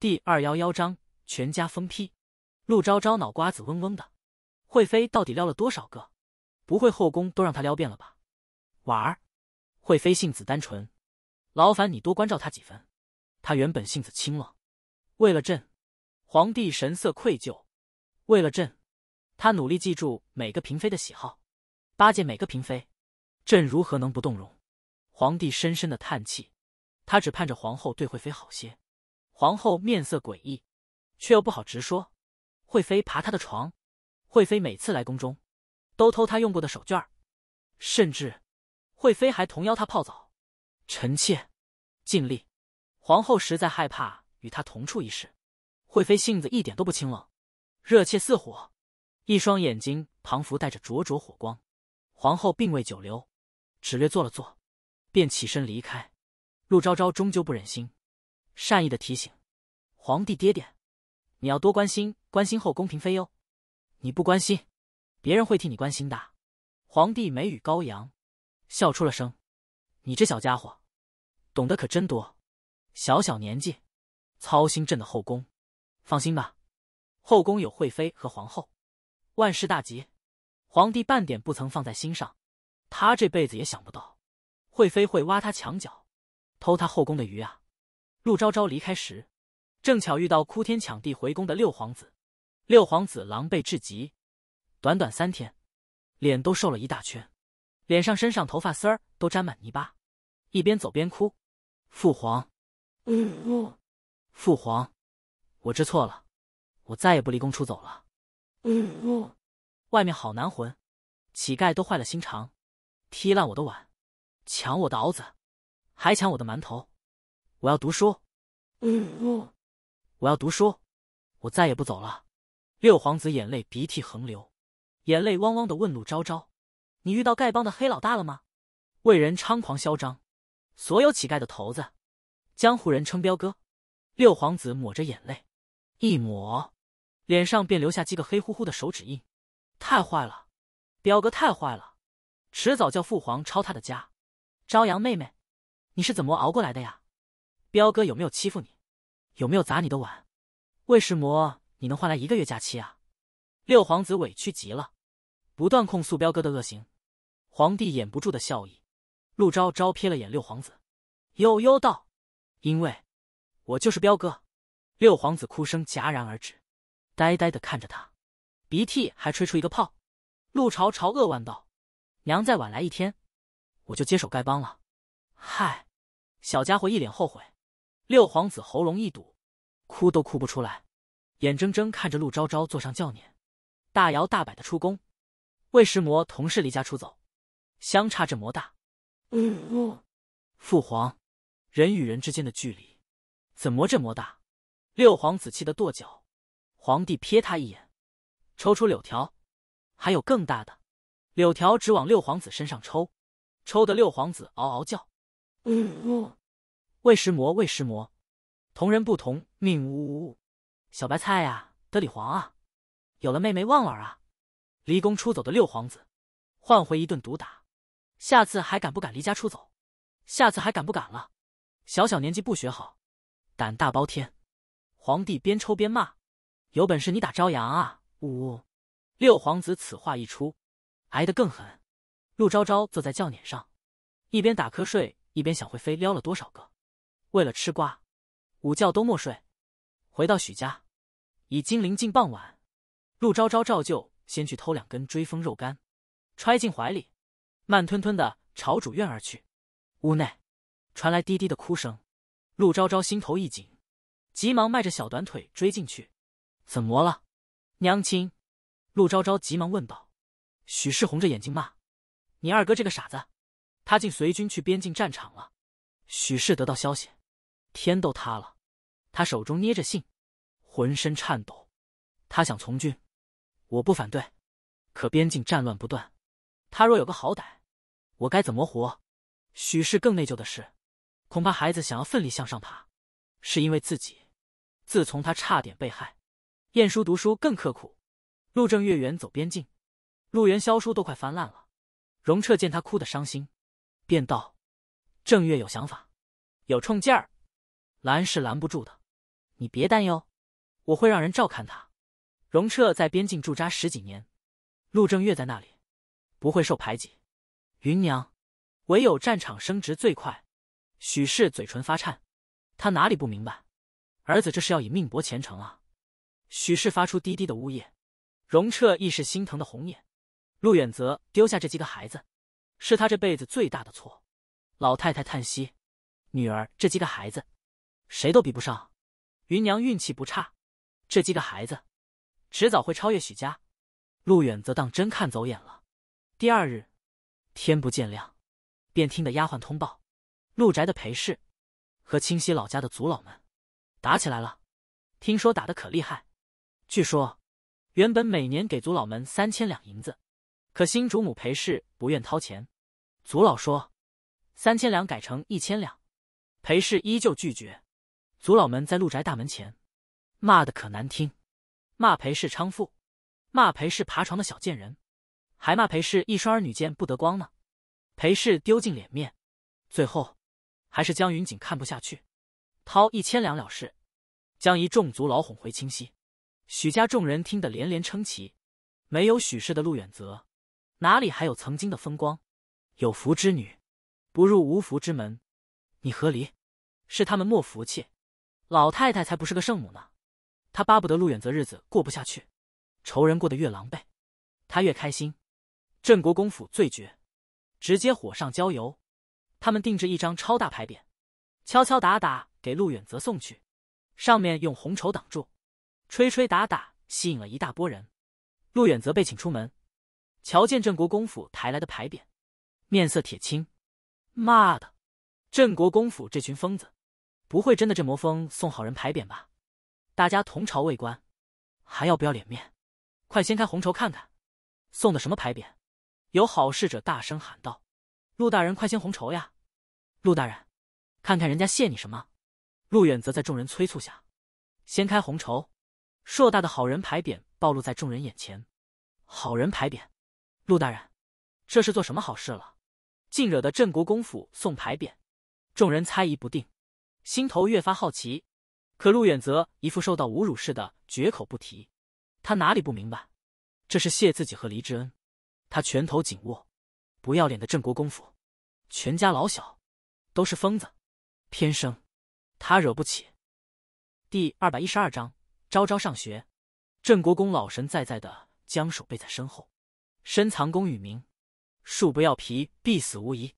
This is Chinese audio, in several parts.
第二幺幺章，全家疯批。陆昭昭脑瓜子嗡嗡的，惠妃到底撩了多少个？不会后宫都让她撩遍了吧？婉儿，惠妃性子单纯，劳烦你多关照她几分。她原本性子清冷，为了朕，皇帝神色愧疚。为了朕，他努力记住每个嫔妃的喜好，巴结每个嫔妃。朕如何能不动容？皇帝深深的叹气，他只盼着皇后对惠妃好些。皇后面色诡异，却又不好直说。惠妃爬她的床，惠妃每次来宫中，都偷她用过的手绢甚至惠妃还同邀她泡澡。臣妾尽力。皇后实在害怕与她同处一室，惠妃性子一点都不清冷，热切似火，一双眼睛旁佛带着灼灼火光。皇后并未久留，只略坐了坐，便起身离开。陆昭昭终究不忍心。善意的提醒，皇帝爹爹，你要多关心关心后宫嫔妃哟。你不关心，别人会替你关心的。皇帝眉宇高扬，笑出了声。你这小家伙，懂得可真多。小小年纪，操心朕的后宫。放心吧，后宫有惠妃和皇后，万事大吉。皇帝半点不曾放在心上。他这辈子也想不到，惠妃会挖他墙角，偷他后宫的鱼啊。陆昭昭离开时，正巧遇到哭天抢地回宫的六皇子。六皇子狼狈至极，短短三天，脸都瘦了一大圈，脸上、身上头发丝儿都沾满泥巴，一边走边哭：“父皇，呜呜，父皇，我知错了，我再也不离宫出走了。”呜呜，外面好难混，乞丐都坏了心肠，踢烂我的碗，抢我的袄子，还抢我的馒头。我要读书，呜呜！我要读书，我再也不走了。六皇子眼泪鼻涕横流，眼泪汪汪的问陆昭昭：“你遇到丐帮的黑老大了吗？”为人猖狂嚣张，所有乞丐的头子，江湖人称彪哥。六皇子抹着眼泪，一抹脸上便留下几个黑乎乎的手指印。太坏了，彪哥太坏了，迟早叫父皇抄他的家。朝阳妹妹，你是怎么熬过来的呀？彪哥有没有欺负你？有没有砸你的碗？为什么你能换来一个月假期啊？六皇子委屈极了，不断控诉彪哥的恶行。皇帝掩不住的笑意。陆昭昭瞥了眼六皇子，悠悠道：“因为我就是彪哥。”六皇子哭声戛然而止，呆呆的看着他，鼻涕还吹出一个泡。陆朝朝扼腕道：“娘再晚来一天，我就接手丐帮了。”嗨，小家伙一脸后悔。六皇子喉咙一堵，哭都哭不出来，眼睁睁看着陆昭昭坐上轿辇，大摇大摆的出宫。魏什魔同是离家出走，相差这么大，呜呜！父皇，人与人之间的距离怎么这么大？六皇子气得跺脚。皇帝瞥他一眼，抽出柳条，还有更大的，柳条直往六皇子身上抽，抽的六皇子嗷嗷叫，呜呜。为师魔，为师魔，同人不同命。呜呜呜，小白菜呀，得李黄啊，有了妹妹忘了啊，离宫出走的六皇子，换回一顿毒打。下次还敢不敢离家出走？下次还敢不敢了？小小年纪不学好，胆大包天。皇帝边抽边骂：“有本事你打朝阳啊！”呜呜。六皇子此话一出，挨得更狠。陆昭昭坐在轿辇上，一边打瞌睡，一边想会妃撩了多少个。为了吃瓜，午觉都没睡。回到许家，已经临近傍晚。陆昭昭照旧先去偷两根追风肉干，揣进怀里，慢吞吞的朝主院而去。屋内传来滴滴的哭声，陆昭昭心头一紧，急忙迈着小短腿追进去。怎么了，娘亲？陆昭昭急忙问道。许氏红着眼睛骂：“你二哥这个傻子，他竟随军去边境战场了。”许氏得到消息。天都塌了，他手中捏着信，浑身颤抖。他想从军，我不反对，可边境战乱不断，他若有个好歹，我该怎么活？许氏更内疚的是，恐怕孩子想要奋力向上爬，是因为自己。自从他差点被害，晏殊读书更刻苦。陆正月圆走边境，陆元宵书都快翻烂了。荣彻见他哭得伤心，便道：“正月有想法，有冲劲儿。”拦是拦不住的，你别担忧，我会让人照看他。荣彻在边境驻扎十几年，陆正月在那里不会受排挤。云娘，唯有战场升职最快。许氏嘴唇发颤，他哪里不明白，儿子这是要以命搏前程啊！许氏发出低低的呜咽，荣彻亦是心疼的红眼。陆远泽丢下这几个孩子，是他这辈子最大的错。老太太叹息，女儿这几个孩子。谁都比不上，芸娘运气不差，这几个孩子，迟早会超越许家。陆远则当真看走眼了。第二日，天不见亮，便听得丫鬟通报：陆宅的裴氏和清溪老家的族老们打起来了。听说打的可厉害。据说，原本每年给族老们三千两银子，可新主母裴氏不愿掏钱。族老说，三千两改成一千两，裴氏依旧拒绝。族老们在陆宅大门前，骂的可难听，骂裴氏娼妇，骂裴氏爬床的小贱人，还骂裴氏一双儿女见不得光呢。裴氏丢尽脸面，最后，还是江云锦看不下去，掏一千两了事，将一众族老哄回清溪。许家众人听得连连称奇。没有许氏的陆远泽，哪里还有曾经的风光？有福之女，不入无福之门。你何离？是他们莫福气。老太太才不是个圣母呢，她巴不得陆远泽日子过不下去，仇人过得越狼狈，她越开心。镇国公府最绝，直接火上浇油，他们定制一张超大牌匾，敲敲打打给陆远泽送去，上面用红绸挡住，吹吹打打吸引了一大波人。陆远泽被请出门，瞧见镇国公府抬来的牌匾，面色铁青，妈的，镇国公府这群疯子。不会真的这魔风送好人牌匾吧？大家同朝为官，还要不要脸面？快掀开红绸看看，送的什么牌匾？有好事者大声喊道：“陆大人，快掀红绸呀！”陆大人，看看人家谢你什么？陆远则在众人催促下，掀开红绸，硕大的好人牌匾暴露在众人眼前。好人牌匾，陆大人，这是做什么好事了？竟惹得镇国公府送牌匾？众人猜疑不定。心头越发好奇，可陆远泽一副受到侮辱似的，绝口不提。他哪里不明白，这是谢自己和黎之恩。他拳头紧握，不要脸的郑国公府，全家老小都是疯子，偏生他惹不起。第二百一十二章，昭昭上学。郑国公老神在在的将手背在身后，深藏功与名。树不要皮，必死无疑；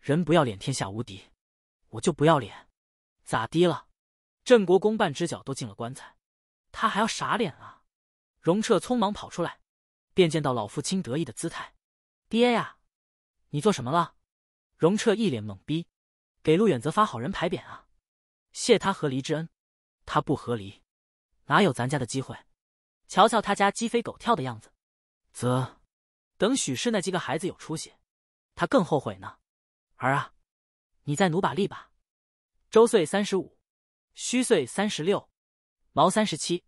人不要脸，天下无敌。我就不要脸。咋的了？镇国公半只脚都进了棺材，他还要傻脸啊？荣彻匆忙跑出来，便见到老父亲得意的姿态。爹呀，你做什么了？荣彻一脸懵逼，给陆远泽发好人牌匾啊？谢他和离之恩，他不和离，哪有咱家的机会？瞧瞧他家鸡飞狗跳的样子，则等许氏那几个孩子有出息，他更后悔呢。儿啊，你再努把力吧。周岁三十五，虚岁三十六，毛三十七，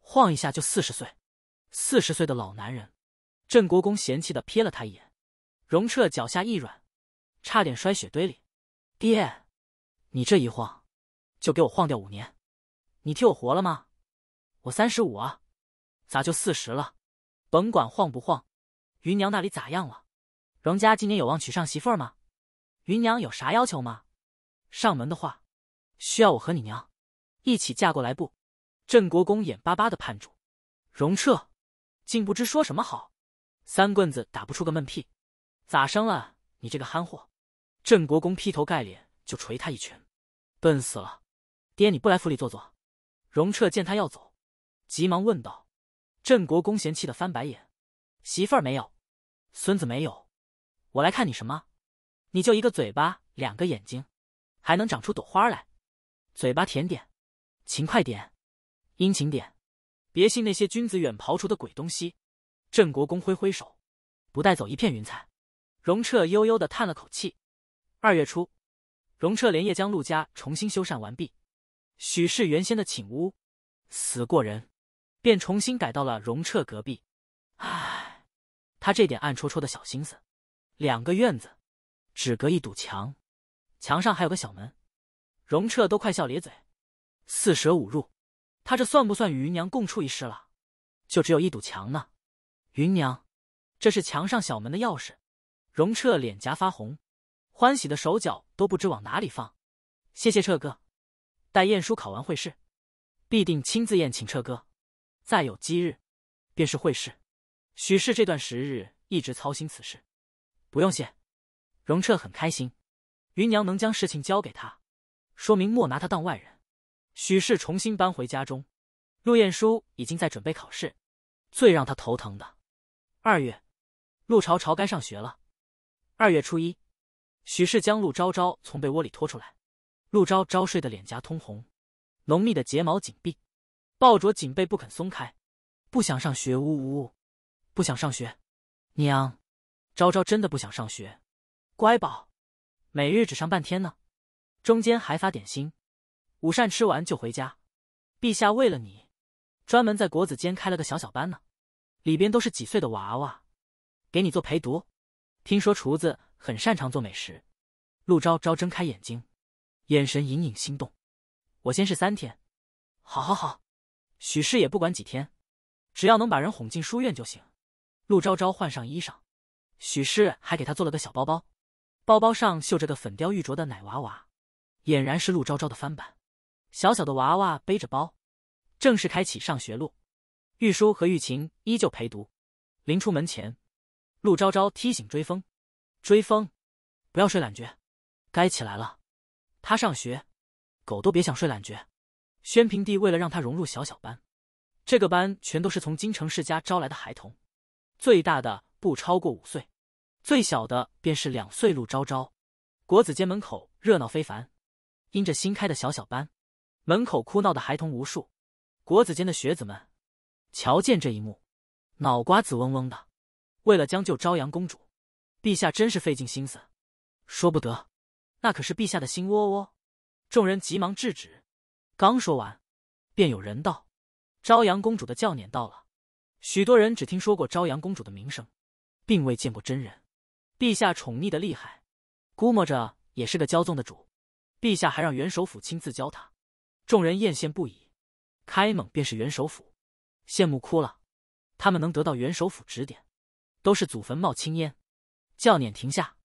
晃一下就四十岁。四十岁的老男人，镇国公嫌弃的瞥了他一眼。荣彻脚下一软，差点摔雪堆里。爹，你这一晃，就给我晃掉五年。你替我活了吗？我三十五啊，咋就四十了？甭管晃不晃，芸娘那里咋样了？荣家今年有望娶上媳妇吗？芸娘有啥要求吗？上门的话，需要我和你娘一起嫁过来不？郑国公眼巴巴的盼住，荣彻竟不知说什么好，三棍子打不出个闷屁，咋生了你这个憨货？郑国公劈头盖脸就捶他一拳，笨死了！爹你不来府里坐坐？荣彻见他要走，急忙问道。郑国公嫌弃的翻白眼，媳妇儿没有，孙子没有，我来看你什么？你就一个嘴巴，两个眼睛。还能长出朵花来，嘴巴甜点，勤快点，殷勤点，别信那些君子远庖厨的鬼东西。镇国公挥挥手，不带走一片云彩。荣彻悠悠的叹了口气。二月初，荣彻连夜将陆家重新修缮完毕。许氏原先的寝屋死过人，便重新改到了荣彻隔壁。唉，他这点暗戳戳的小心思，两个院子只隔一堵墙。墙上还有个小门，荣彻都快笑咧嘴。四舍五入，他这算不算与芸娘共处一室了？就只有一堵墙呢。芸娘，这是墙上小门的钥匙。荣彻脸颊发红，欢喜的手脚都不知往哪里放。谢谢彻哥，待晏殊考完会试，必定亲自宴请彻哥。再有几日，便是会试。许氏这段时日一直操心此事，不用谢。荣彻很开心。云娘能将事情交给他，说明莫拿他当外人。许氏重新搬回家中，陆晏书已经在准备考试。最让他头疼的，二月，陆朝朝该上学了。二月初一，许氏将陆昭昭从被窝里拖出来。陆昭昭睡得脸颊通红，浓密的睫毛紧闭，抱着颈被不肯松开，不想上学，呜呜，不想上学，娘，昭昭真的不想上学，乖宝。每日只上半天呢，中间还发点心，午膳吃完就回家。陛下为了你，专门在国子监开了个小小班呢，里边都是几岁的娃娃，给你做陪读。听说厨子很擅长做美食。陆昭昭睁开眼睛，眼神隐隐心动。我先试三天，好，好，好。许氏也不管几天，只要能把人哄进书院就行。陆昭昭换上衣裳，许氏还给她做了个小包包。包包上绣着个粉雕玉琢的奶娃娃，俨然是陆昭昭的翻版。小小的娃娃背着包，正式开启上学路。玉书和玉琴依旧陪读。临出门前，陆昭昭提醒追风：“追风，不要睡懒觉，该起来了。他上学，狗都别想睡懒觉。”宣平帝为了让他融入小小班，这个班全都是从京城世家招来的孩童，最大的不超过五岁。最小的便是两岁路昭昭，国子监门口热闹非凡，因着新开的小小班，门口哭闹的孩童无数。国子监的学子们瞧见这一幕，脑瓜子嗡嗡的。为了将就朝阳公主，陛下真是费尽心思。说不得，那可是陛下的心窝窝。众人急忙制止。刚说完，便有人道：“朝阳公主的教撵到了。”许多人只听说过朝阳公主的名声，并未见过真人。陛下宠溺的厉害，估摸着也是个骄纵的主。陛下还让元首府亲自教他，众人艳羡不已。开蒙便是元首府，羡慕哭了。他们能得到元首府指点，都是祖坟冒青烟。叫辇停下，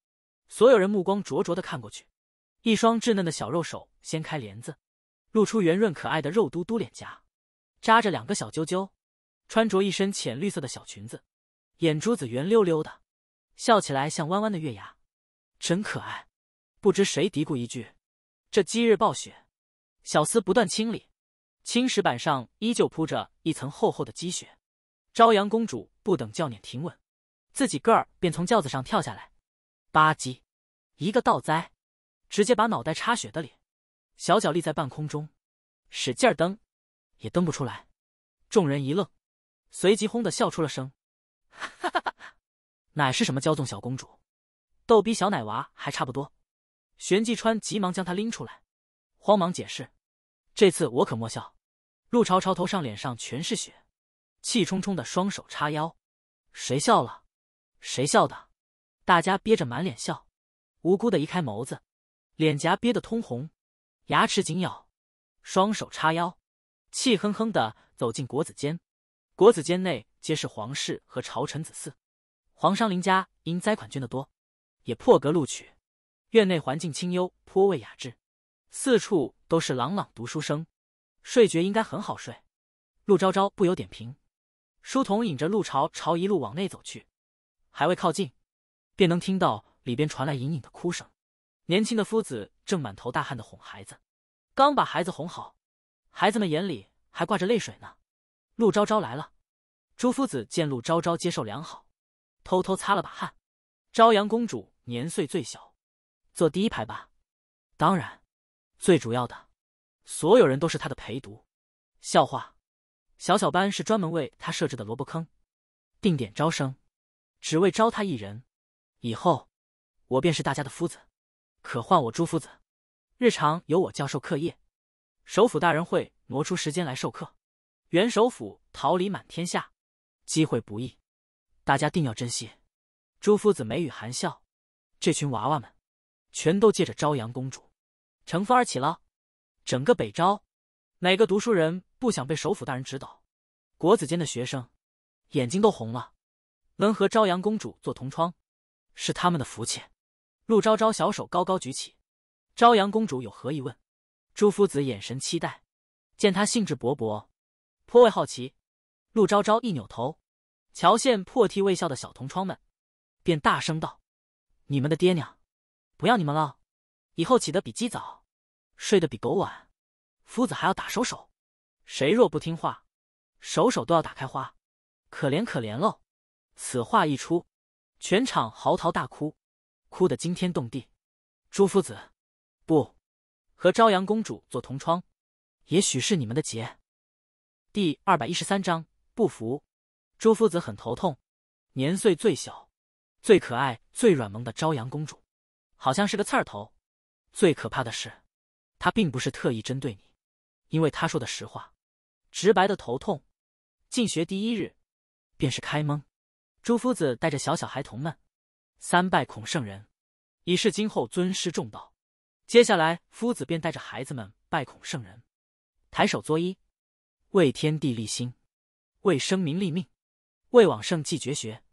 所有人目光灼灼的看过去，一双稚嫩的小肉手掀开帘子，露出圆润可爱的肉嘟嘟脸颊，扎着两个小揪揪，穿着一身浅绿色的小裙子，眼珠子圆溜溜的。笑起来像弯弯的月牙，真可爱。不知谁嘀咕一句：“这几日暴雪，小厮不断清理，青石板上依旧铺着一层厚厚的积雪。”朝阳公主不等轿辇停稳，自己个儿便从轿子上跳下来，吧唧一个倒栽，直接把脑袋插雪的脸，小脚立在半空中，使劲蹬也蹬不出来。众人一愣，随即轰的笑出了声，哈哈。乃是什么骄纵小公主，逗逼小奶娃还差不多。玄继川急忙将她拎出来，慌忙解释：“这次我可莫笑。”陆朝朝头上脸上全是血，气冲冲的双手叉腰：“谁笑了？谁笑的？”大家憋着满脸笑，无辜的移开眸子，脸颊憋得通红，牙齿紧咬，双手叉腰，气哼哼的走进国子监。国子监内皆是皇室和朝臣子嗣。黄商林家因灾款捐的多，也破格录取。院内环境清幽，颇为雅致，四处都是朗朗读书声，睡觉应该很好睡。陆昭昭不由点评。书童引着陆朝朝一路往内走去，还未靠近，便能听到里边传来隐隐的哭声。年轻的夫子正满头大汗的哄孩子，刚把孩子哄好，孩子们眼里还挂着泪水呢。陆昭昭来了，朱夫子见陆昭昭接受良好。偷偷擦了把汗，朝阳公主年岁最小，坐第一排吧。当然，最主要的，所有人都是她的陪读。笑话，小小班是专门为她设置的萝卜坑，定点招生，只为招她一人。以后，我便是大家的夫子，可唤我朱夫子。日常由我教授课业，首府大人会挪出时间来授课。原首府桃李满天下，机会不易。大家定要珍惜。朱夫子眉宇含笑，这群娃娃们，全都借着朝阳公主乘风而起了。整个北昭，哪个读书人不想被首府大人指导？国子监的学生，眼睛都红了。能和朝阳公主做同窗，是他们的福气。陆昭昭小手高高举起，朝阳公主有何疑问？朱夫子眼神期待，见他兴致勃勃，颇为好奇。陆昭昭一扭头。乔县破涕未笑的小同窗们，便大声道：“你们的爹娘不要你们了，以后起得比鸡早，睡得比狗晚，夫子还要打手手，谁若不听话，手手都要打开花，可怜可怜喽！”此话一出，全场嚎啕大哭，哭得惊天动地。朱夫子，不和朝阳公主做同窗，也许是你们的劫。第二百一十三章不服。朱夫子很头痛，年岁最小、最可爱、最软萌的朝阳公主，好像是个刺儿头。最可怕的是，他并不是特意针对你，因为他说的实话，直白的头痛。进学第一日，便是开蒙。朱夫子带着小小孩童们，三拜孔圣人，以示今后尊师重道。接下来，夫子便带着孩子们拜孔圣人，抬手作揖，为天地立心，为生民立命。为往圣继绝学，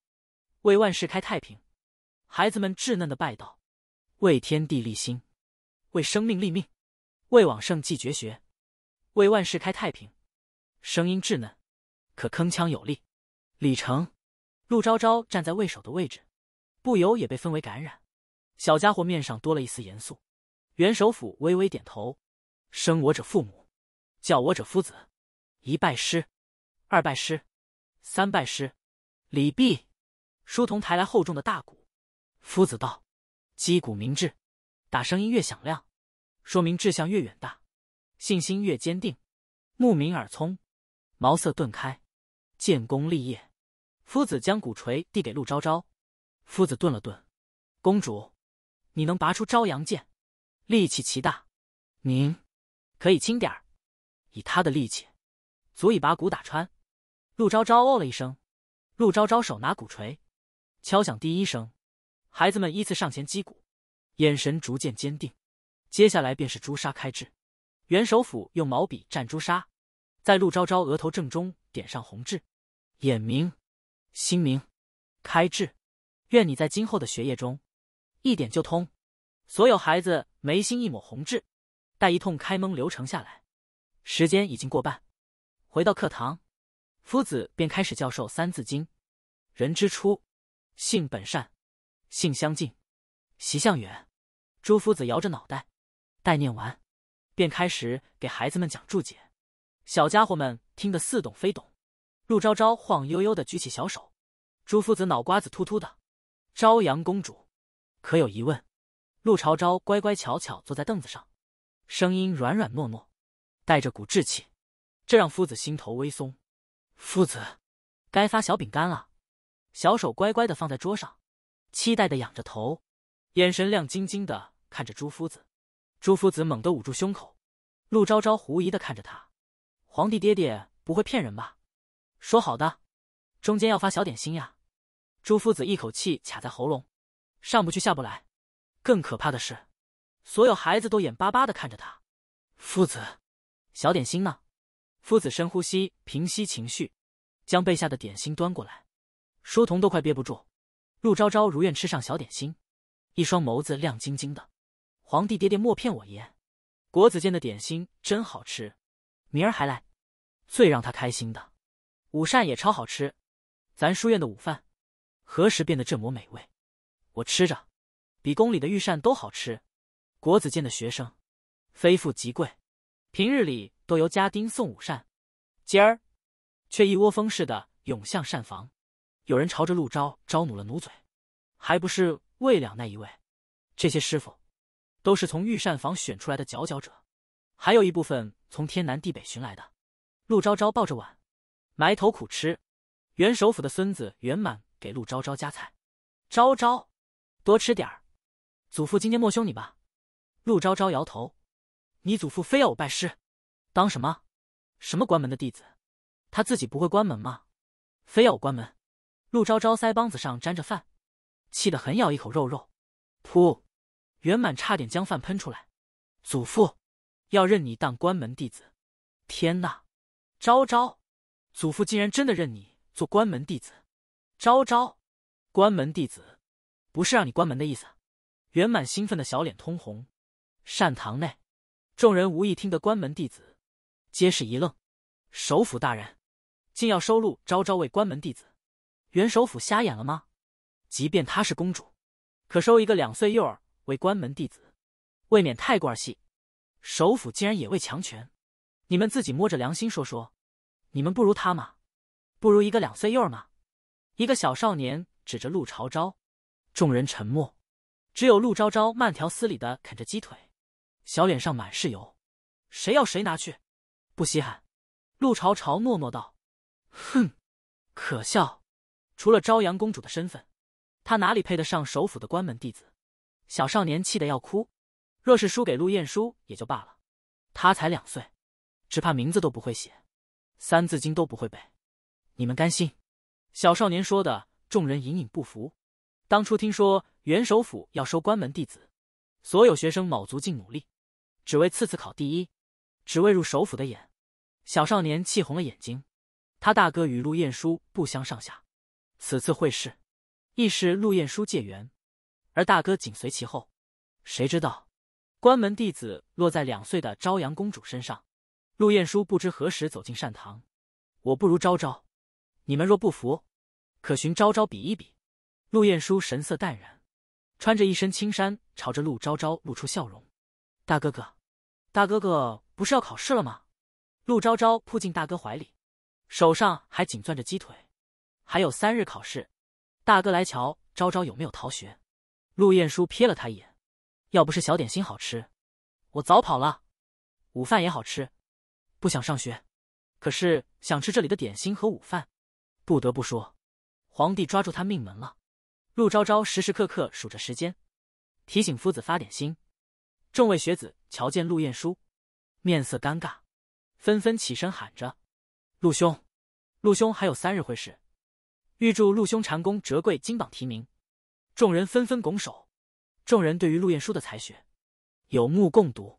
为万世开太平。孩子们稚嫩的拜道，为天地立心，为生命立命，为往圣继绝学，为万世开太平。声音稚嫩，可铿锵有力。李成、陆昭昭站在魏首的位置，不由也被氛围感染。小家伙面上多了一丝严肃。袁首府微微点头：生我者父母，教我者夫子。一拜师，二拜师。三拜师，礼毕，书童抬来厚重的大鼓。夫子道：“击鼓明志，打声音越响亮，说明志向越远大，信心越坚定。目明耳聪，茅塞顿开，建功立业。”夫子将鼓槌递给陆昭昭。夫子顿了顿：“公主，你能拔出朝阳剑，力气奇大。您可以轻点儿，以他的力气，足以把鼓打穿。”陆昭昭哦了一声，陆昭昭手拿鼓槌，敲响第一声，孩子们依次上前击鼓，眼神逐渐坚定。接下来便是朱砂开痣，袁首府用毛笔蘸朱砂，在陆昭昭额头正中点上红痣，眼明心明，开痣，愿你在今后的学业中，一点就通。所有孩子眉心一抹红痣，待一通开蒙流程下来，时间已经过半，回到课堂。夫子便开始教授《三字经》，人之初，性本善，性相近，习相远。朱夫子摇着脑袋，待念完，便开始给孩子们讲注解。小家伙们听得似懂非懂。陆昭昭晃悠悠的举起小手，朱夫子脑瓜子突突的。朝阳公主，可有疑问？陆朝朝乖乖巧巧坐在凳子上，声音软软糯糯，带着股稚气，这让夫子心头微松。夫子，该发小饼干了。小手乖乖的放在桌上，期待的仰着头，眼神亮晶晶的看着朱夫子。朱夫子猛地捂住胸口，陆昭昭狐疑的看着他：“皇帝爹爹不会骗人吧？说好的，中间要发小点心呀！”朱夫子一口气卡在喉咙，上不去下不来。更可怕的是，所有孩子都眼巴巴的看着他。夫子，小点心呢？夫子深呼吸，平息情绪，将备下的点心端过来。书童都快憋不住。陆昭昭如愿吃上小点心，一双眸子亮晶晶的。皇帝爹爹莫骗我爷，国子监的点心真好吃。明儿还来。最让他开心的，午膳也超好吃。咱书院的午饭，何时变得这么美味？我吃着，比宫里的御膳都好吃。国子监的学生，非富即贵，平日里。都由家丁送午膳，今儿却一窝蜂似的涌向膳房。有人朝着陆昭昭努了努嘴，还不是为了那一位？这些师傅都是从御膳房选出来的佼佼者，还有一部分从天南地北寻来的。陆昭昭抱着碗，埋头苦吃。袁首府的孙子袁满给陆昭昭夹菜，昭昭多吃点儿。祖父今天莫凶你吧。陆昭昭摇头，你祖父非要我拜师。当什么，什么关门的弟子，他自己不会关门吗？非要我关门？陆昭昭腮帮子上沾着饭，气得狠咬一口肉肉，噗！圆满差点将饭喷出来。祖父要认你当关门弟子，天呐，昭昭，祖父竟然真的认你做关门弟子！昭昭，关门弟子不是让你关门的意思。圆满兴奋的小脸通红，善堂内，众人无意听得关门弟子。皆是一愣，首府大人竟要收录昭昭为关门弟子，原首府瞎眼了吗？即便她是公主，可收一个两岁幼儿为关门弟子，未免太过儿戏。首府竟然也为强权，你们自己摸着良心说说，你们不如他吗？不如一个两岁幼儿吗？一个小少年指着陆朝朝，众人沉默，只有陆朝朝慢条斯理的啃着鸡腿，小脸上满是油，谁要谁拿去。不稀罕，陆朝朝诺诺道：“哼，可笑！除了朝阳公主的身份，她哪里配得上首府的关门弟子？”小少年气得要哭。若是输给陆晏书也就罢了，他才两岁，只怕名字都不会写，三字经都不会背。你们甘心？小少年说的，众人隐隐不服。当初听说元首府要收关门弟子，所有学生卯足劲努力，只为次次考第一。只为入首府的眼，小少年气红了眼睛。他大哥与陆晏书不相上下，此次会试亦是陆晏书借缘，而大哥紧随其后。谁知道关门弟子落在两岁的朝阳公主身上？陆晏书不知何时走进善堂。我不如昭昭，你们若不服，可寻昭昭比一比。陆晏书神色淡然，穿着一身青衫，朝着陆昭昭露出笑容。大哥哥。大哥哥不是要考试了吗？陆昭昭扑进大哥怀里，手上还紧攥着鸡腿。还有三日考试，大哥来瞧昭昭有没有逃学。陆晏书瞥了他一眼，要不是小点心好吃，我早跑了。午饭也好吃，不想上学，可是想吃这里的点心和午饭。不得不说，皇帝抓住他命门了。陆昭昭时时刻刻数着时间，提醒夫子发点心。众位学子。瞧见陆晏书，面色尴尬，纷纷起身喊着：“陆兄，陆兄还有三日会试，预祝陆兄蟾宫折桂，金榜题名。”众人纷纷拱手。众人对于陆晏书的才学，有目共睹，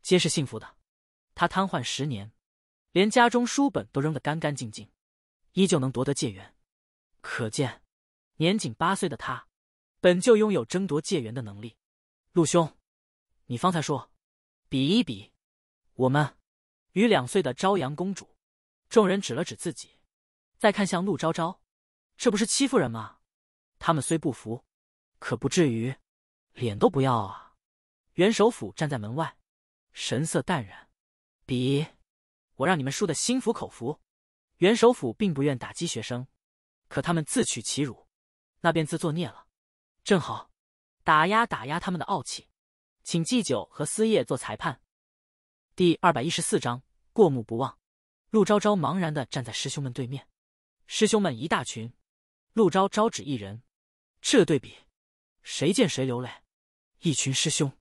皆是幸福的。他瘫痪十年，连家中书本都扔得干干净净，依旧能夺得界元，可见年仅八岁的他，本就拥有争夺界元的能力。陆兄，你方才说。比一比，我们与两岁的朝阳公主，众人指了指自己，再看向陆昭昭，这不是欺负人吗？他们虽不服，可不至于，脸都不要啊！袁首府站在门外，神色淡然。比，我让你们输的心服口服。袁首府并不愿打击学生，可他们自取其辱，那便自作孽了。正好，打压打压他们的傲气。请祭酒和司夜做裁判。第二百一十四章过目不忘。陆昭昭茫然的站在师兄们对面，师兄们一大群，陆昭昭只一人，这对比，谁见谁流泪。一群师兄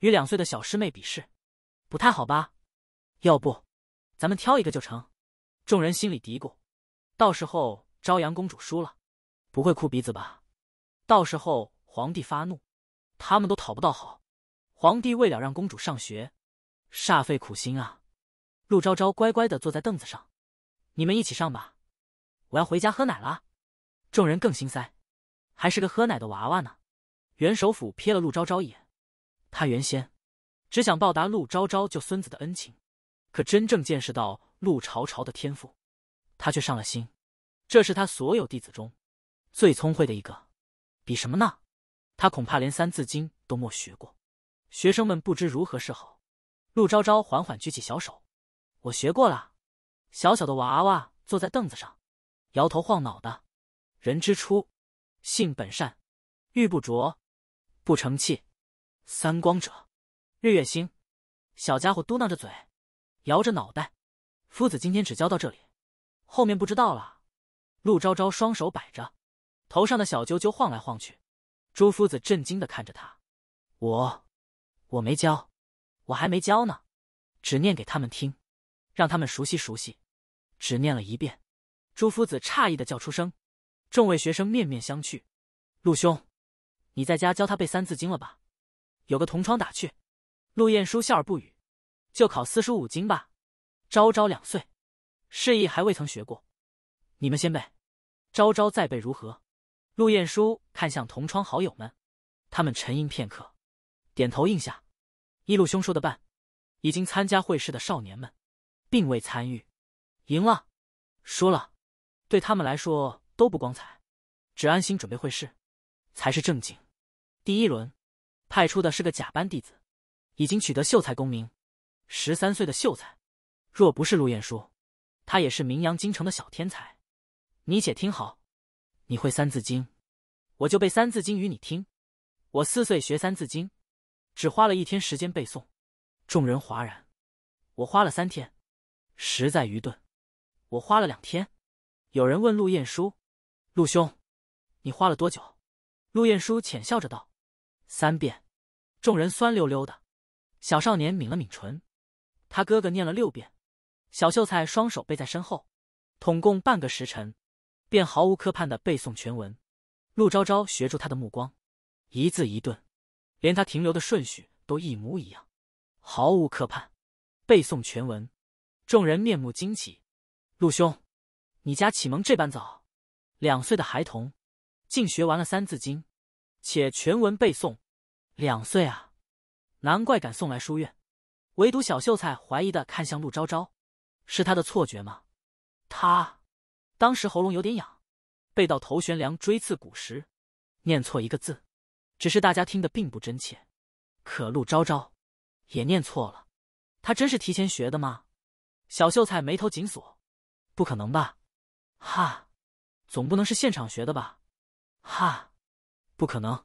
与两岁的小师妹比试，不太好吧？要不，咱们挑一个就成。众人心里嘀咕：到时候朝阳公主输了，不会哭鼻子吧？到时候皇帝发怒，他们都讨不到好。皇帝为了让公主上学，煞费苦心啊！陆昭昭乖乖的坐在凳子上，你们一起上吧，我要回家喝奶了。众人更心塞，还是个喝奶的娃娃呢。元首府瞥了陆昭昭一眼，他原先只想报答陆昭昭救孙子的恩情，可真正见识到陆朝朝的天赋，他却上了心。这是他所有弟子中最聪慧的一个，比什么呢？他恐怕连《三字经》都没学过。学生们不知如何是好，陆昭昭缓缓举起小手，我学过了。小小的娃娃坐在凳子上，摇头晃脑的。人之初，性本善，玉不琢，不成器。三光者，日月星。小家伙嘟囔着嘴，摇着脑袋。夫子今天只教到这里，后面不知道了。陆昭昭双手摆着，头上的小揪揪晃来晃去。朱夫子震惊的看着他，我。我没教，我还没教呢，只念给他们听，让他们熟悉熟悉。只念了一遍，朱夫子诧异的叫出声，众位学生面面相觑。陆兄，你在家教他背《三字经》了吧？有个同窗打趣。陆晏殊笑而不语。就考四书五经吧。昭昭两岁，示意还未曾学过。你们先背，昭昭再背如何？陆晏殊看向同窗好友们，他们沉吟片刻，点头应下。一路兄说的办，已经参加会试的少年们，并未参与。赢了，输了，对他们来说都不光彩。只安心准备会试，才是正经。第一轮，派出的是个假班弟子，已经取得秀才功名，十三岁的秀才。若不是陆晏书，他也是名扬京城的小天才。你且听好，你会《三字经》，我就背《三字经》与你听。我四岁学《三字经》。只花了一天时间背诵，众人哗然。我花了三天，实在愚钝。我花了两天。有人问陆晏殊：“陆兄，你花了多久？”陆晏殊浅笑着道：“三遍。”众人酸溜溜的。小少年抿了抿唇，他哥哥念了六遍。小秀才双手背在身后，统共半个时辰，便毫无磕绊的背诵全文。陆昭昭学住他的目光，一字一顿。连他停留的顺序都一模一样，毫无可判。背诵全文，众人面目惊奇。陆兄，你家启蒙这般早，两岁的孩童竟学完了《三字经》，且全文背诵。两岁啊，难怪敢送来书院。唯独小秀才怀疑的看向陆昭昭，是他的错觉吗？他当时喉咙有点痒，背到“头悬梁，锥刺股”时，念错一个字。只是大家听得并不真切，可陆昭昭也念错了，他真是提前学的吗？小秀才眉头紧锁，不可能吧？哈，总不能是现场学的吧？哈，不可能！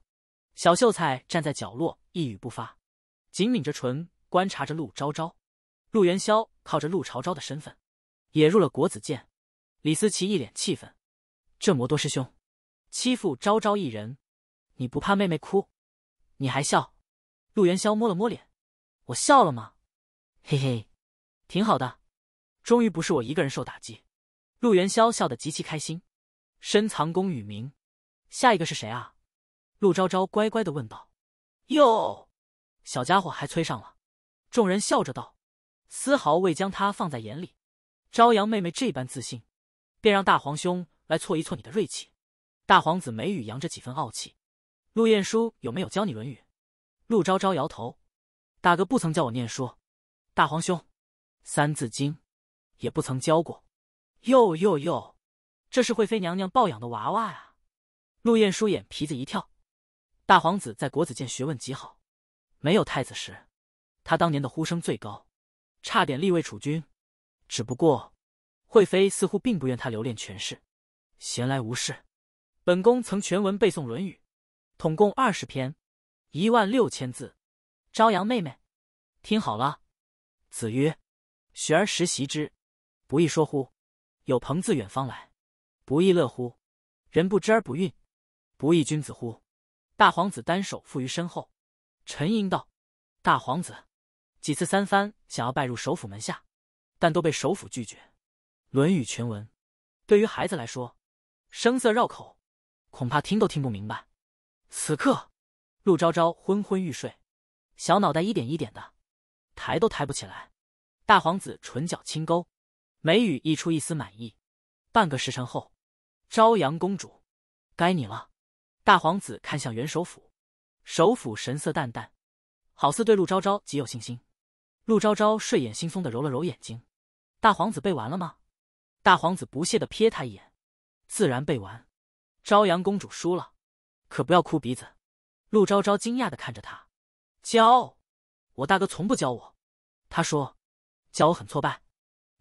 小秀才站在角落一语不发，紧抿着唇观察着陆昭昭。陆元宵靠着陆朝昭的身份，也入了国子监。李思琪一脸气愤，这魔多师兄欺负昭昭一人。你不怕妹妹哭，你还笑。陆元宵摸了摸脸，我笑了吗？嘿嘿，挺好的，终于不是我一个人受打击。陆元宵笑得极其开心。深藏功与名，下一个是谁啊？陆昭昭乖乖的问道。哟，小家伙还催上了。众人笑着道，丝毫未将他放在眼里。朝阳妹妹这般自信，便让大皇兄来挫一挫你的锐气。大皇子眉宇扬着几分傲气。陆晏书有没有教你《论语》？陆昭昭摇头：“大哥不曾教我念书，大皇兄《三字经》也不曾教过。”“哟哟哟，这是惠妃娘娘抱养的娃娃啊！陆晏书眼皮子一跳：“大皇子在国子监学问极好，没有太子时，他当年的呼声最高，差点立为储君。只不过，惠妃似乎并不愿他留恋权势。闲来无事，本宫曾全文背诵《论语》。”统共二十篇，一万六千字。朝阳妹妹，听好了。子曰：“学而时习之，不亦说乎？有朋自远方来，不亦乐乎？人不知而不愠，不亦君子乎？”大皇子单手负于身后，沉吟道：“大皇子，几次三番想要拜入首府门下，但都被首府拒绝。”《论语》全文对于孩子来说，声色绕口，恐怕听都听不明白。此刻，陆昭昭昏昏欲睡，小脑袋一点一点的，抬都抬不起来。大皇子唇角轻勾，眉宇溢出一丝满意。半个时辰后，朝阳公主，该你了。大皇子看向元首府，首府神色淡淡，好似对陆昭昭极有信心。陆昭昭睡眼惺忪的揉了揉眼睛，大皇子背完了吗？大皇子不屑的瞥他一眼，自然背完。朝阳公主输了。可不要哭鼻子，陆昭昭惊讶的看着他，教我大哥从不教我，他说教我很挫败。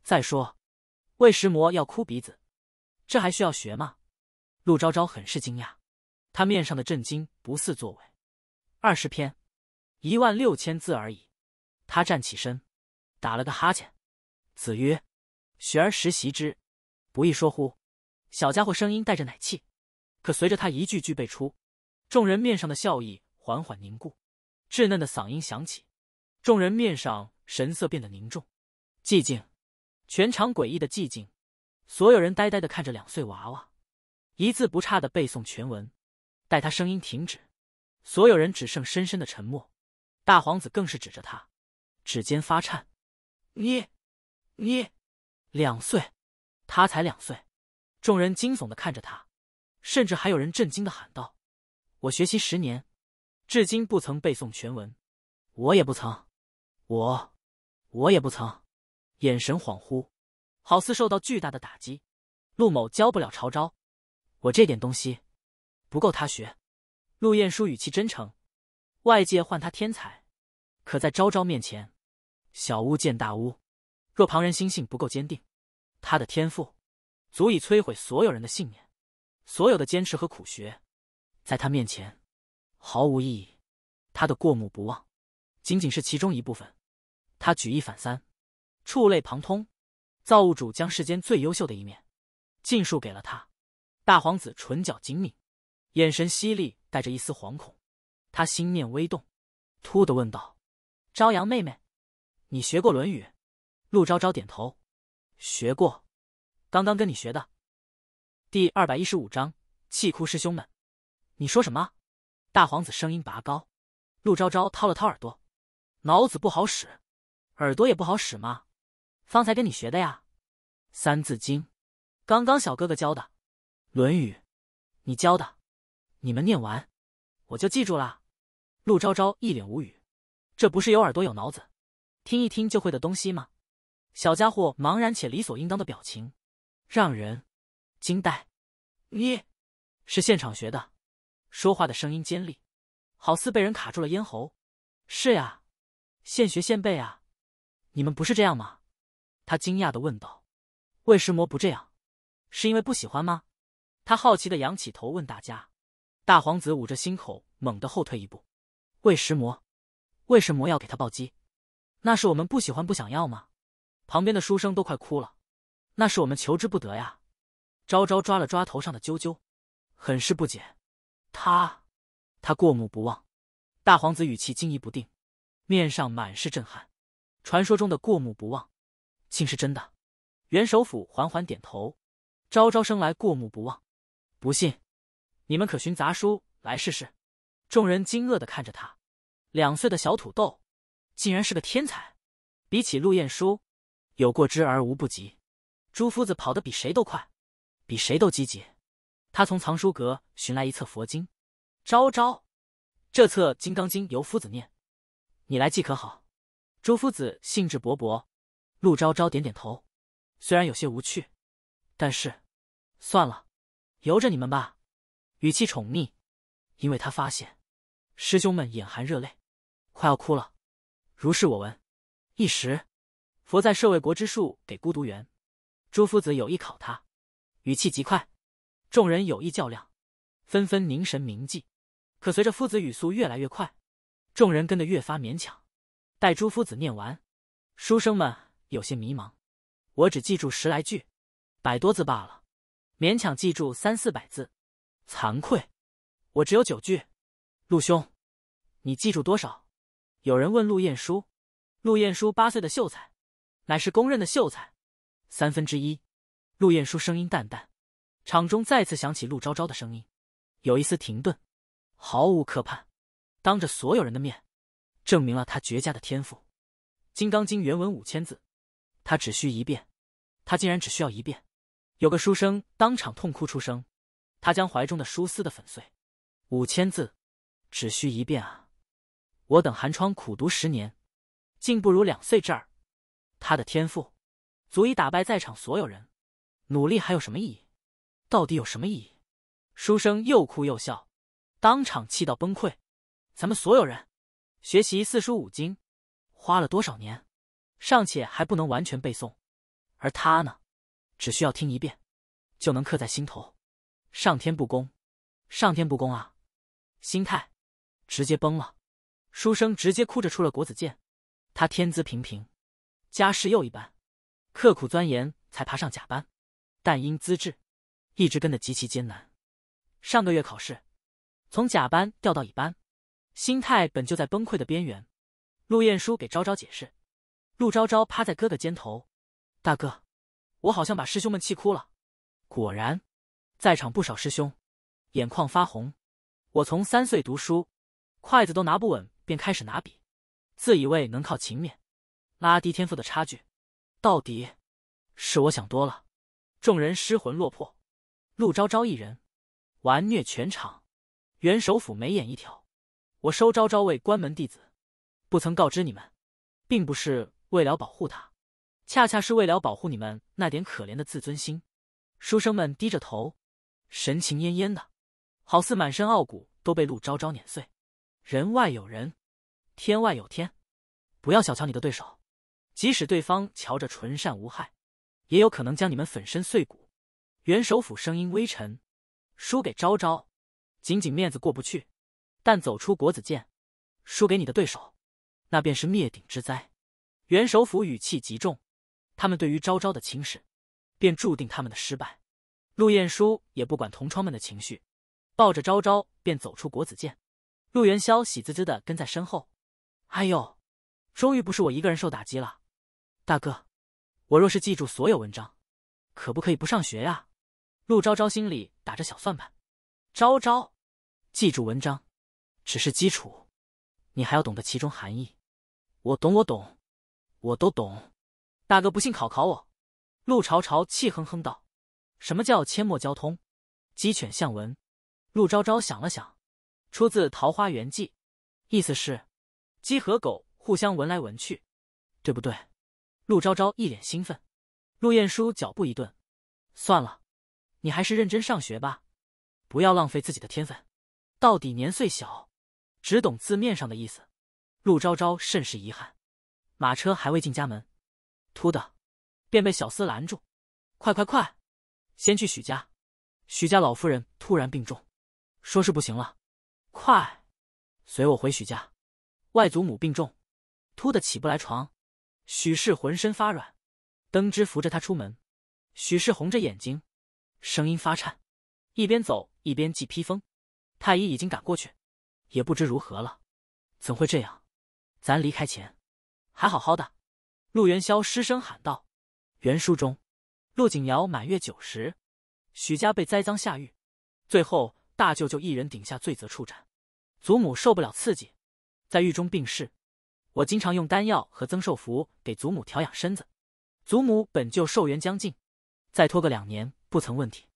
再说为石魔要哭鼻子，这还需要学吗？陆昭昭很是惊讶，他面上的震惊不似作为。二十篇，一万六千字而已。他站起身，打了个哈欠。子曰：“学而时习之，不亦说乎？”小家伙声音带着奶气，可随着他一句句背出。众人面上的笑意缓缓凝固，稚嫩的嗓音响起，众人面上神色变得凝重，寂静，全场诡异的寂静，所有人呆呆的看着两岁娃娃，一字不差的背诵全文。待他声音停止，所有人只剩深深的沉默。大皇子更是指着他，指尖发颤：“你，你，两岁？他才两岁！”众人惊悚的看着他，甚至还有人震惊的喊道。我学习十年，至今不曾背诵全文。我也不曾，我，我也不曾。眼神恍惚，好似受到巨大的打击。陆某教不了朝朝，我这点东西不够他学。陆晏书语气真诚。外界唤他天才，可在朝朝面前，小巫见大巫。若旁人心性不够坚定，他的天赋足以摧毁所有人的信念，所有的坚持和苦学。在他面前，毫无意义。他的过目不忘，仅仅是其中一部分。他举一反三，触类旁通。造物主将世间最优秀的一面，尽数给了他。大皇子唇角紧抿，眼神犀利，带着一丝惶恐。他心念微动，突的问道：“朝阳妹妹，你学过《论语》？”陆昭昭点头：“学过，刚刚跟你学的。”第二百一十五章，气哭师兄们。你说什么？大皇子声音拔高，陆昭昭掏了掏耳朵，脑子不好使，耳朵也不好使吗？方才跟你学的呀，《三字经》，刚刚小哥哥教的，《论语》，你教的，你们念完，我就记住了。陆昭昭一脸无语，这不是有耳朵有脑子，听一听就会的东西吗？小家伙茫然且理所应当的表情，让人惊呆。你，是现场学的。说话的声音尖利，好似被人卡住了咽喉。是呀，现学现背啊！你们不是这样吗？他惊讶的问道。魏石魔不这样，是因为不喜欢吗？他好奇的仰起头问大家。大皇子捂着心口，猛地后退一步。魏石魔，魏石魔要给他暴击，那是我们不喜欢不想要吗？旁边的书生都快哭了，那是我们求之不得呀！昭昭抓了抓头上的啾啾，很是不解。他，他过目不忘。大皇子语气惊疑不定，面上满是震撼。传说中的过目不忘，竟是真的。元首府缓缓点头，昭昭生来过目不忘。不信？你们可寻杂书来试试。众人惊愕的看着他，两岁的小土豆，竟然是个天才，比起陆晏殊，有过之而无不及。朱夫子跑得比谁都快，比谁都积极。他从藏书阁寻来一册佛经，昭昭，这册《金刚经》由夫子念，你来记可好？朱夫子兴致勃勃，陆昭昭点点头，虽然有些无趣，但是算了，由着你们吧。语气宠溺，因为他发现师兄们眼含热泪，快要哭了。如是我闻，一时，佛在舍卫国之树给孤独园，朱夫子有意考他，语气极快。众人有意较量，纷纷凝神铭记。可随着夫子语速越来越快，众人跟得越发勉强。待朱夫子念完，书生们有些迷茫。我只记住十来句，百多字罢了，勉强记住三四百字。惭愧，我只有九句。陆兄，你记住多少？有人问陆晏殊。陆晏殊八岁的秀才，乃是公认的秀才。三分之一。陆晏殊声音淡淡。场中再次响起陆昭昭的声音，有一丝停顿，毫无可盼，当着所有人的面，证明了他绝佳的天赋。《金刚经》原文五千字，他只需一遍。他竟然只需要一遍！有个书生当场痛哭出声，他将怀中的书撕得粉碎。五千字，只需一遍啊！我等寒窗苦读十年，竟不如两岁这儿。他的天赋，足以打败在场所有人。努力还有什么意义？到底有什么意义？书生又哭又笑，当场气到崩溃。咱们所有人学习四书五经，花了多少年，尚且还不能完全背诵，而他呢，只需要听一遍，就能刻在心头。上天不公，上天不公啊！心态直接崩了，书生直接哭着出了国子监。他天资平平，家世又一般，刻苦钻研才爬上甲班，但因资质。一直跟得极其艰难。上个月考试，从甲班调到乙班，心态本就在崩溃的边缘。陆晏书给昭昭解释，陆昭昭趴在哥哥肩头：“大哥，我好像把师兄们气哭了。”果然，在场不少师兄眼眶发红。我从三岁读书，筷子都拿不稳，便开始拿笔，自以为能靠勤勉拉低天赋的差距。到底，是我想多了。众人失魂落魄。陆昭昭一人，完虐全场。袁首府眉眼一挑：“我收昭昭为关门弟子，不曾告知你们，并不是为了保护他，恰恰是为了保护你们那点可怜的自尊心。”书生们低着头，神情恹恹的，好似满身傲骨都被陆昭昭碾碎。人外有人，天外有天，不要小瞧你的对手，即使对方瞧着纯善无害，也有可能将你们粉身碎骨。袁首府声音微沉，输给昭昭，仅仅面子过不去；但走出国子监，输给你的对手，那便是灭顶之灾。袁首府语气极重，他们对于昭昭的轻视，便注定他们的失败。陆晏书也不管同窗们的情绪，抱着昭昭便走出国子监。陆元宵喜滋滋的跟在身后，哎呦，终于不是我一个人受打击了。大哥，我若是记住所有文章，可不可以不上学呀？陆昭昭心里打着小算盘，昭昭，记住文章，只是基础，你还要懂得其中含义。我懂，我懂，我都懂。大哥不信，考考我。陆朝朝气哼哼道：“什么叫阡陌交通，鸡犬相闻？”陆昭昭想了想，出自《桃花源记》，意思是鸡和狗互相闻来闻去，对不对？陆昭昭一脸兴奋。陆晏书脚步一顿，算了。你还是认真上学吧，不要浪费自己的天分。到底年岁小，只懂字面上的意思。陆昭昭甚是遗憾。马车还未进家门，突的，便被小厮拦住：“快快快，先去许家。许家老夫人突然病重，说是不行了。快，随我回许家。外祖母病重，突的起不来床。许氏浑身发软，登之扶着他出门。许氏红着眼睛。”声音发颤，一边走一边系披风。太医已经赶过去，也不知如何了。怎会这样？咱离开前还好好的。陆元宵失声喊道：“原书中，陆景瑶满月酒时，许家被栽赃下狱，最后大舅舅一人顶下罪责处斩。祖母受不了刺激，在狱中病逝。我经常用丹药和增寿符给祖母调养身子。祖母本就寿元将近，再拖个两年。”不曾问题，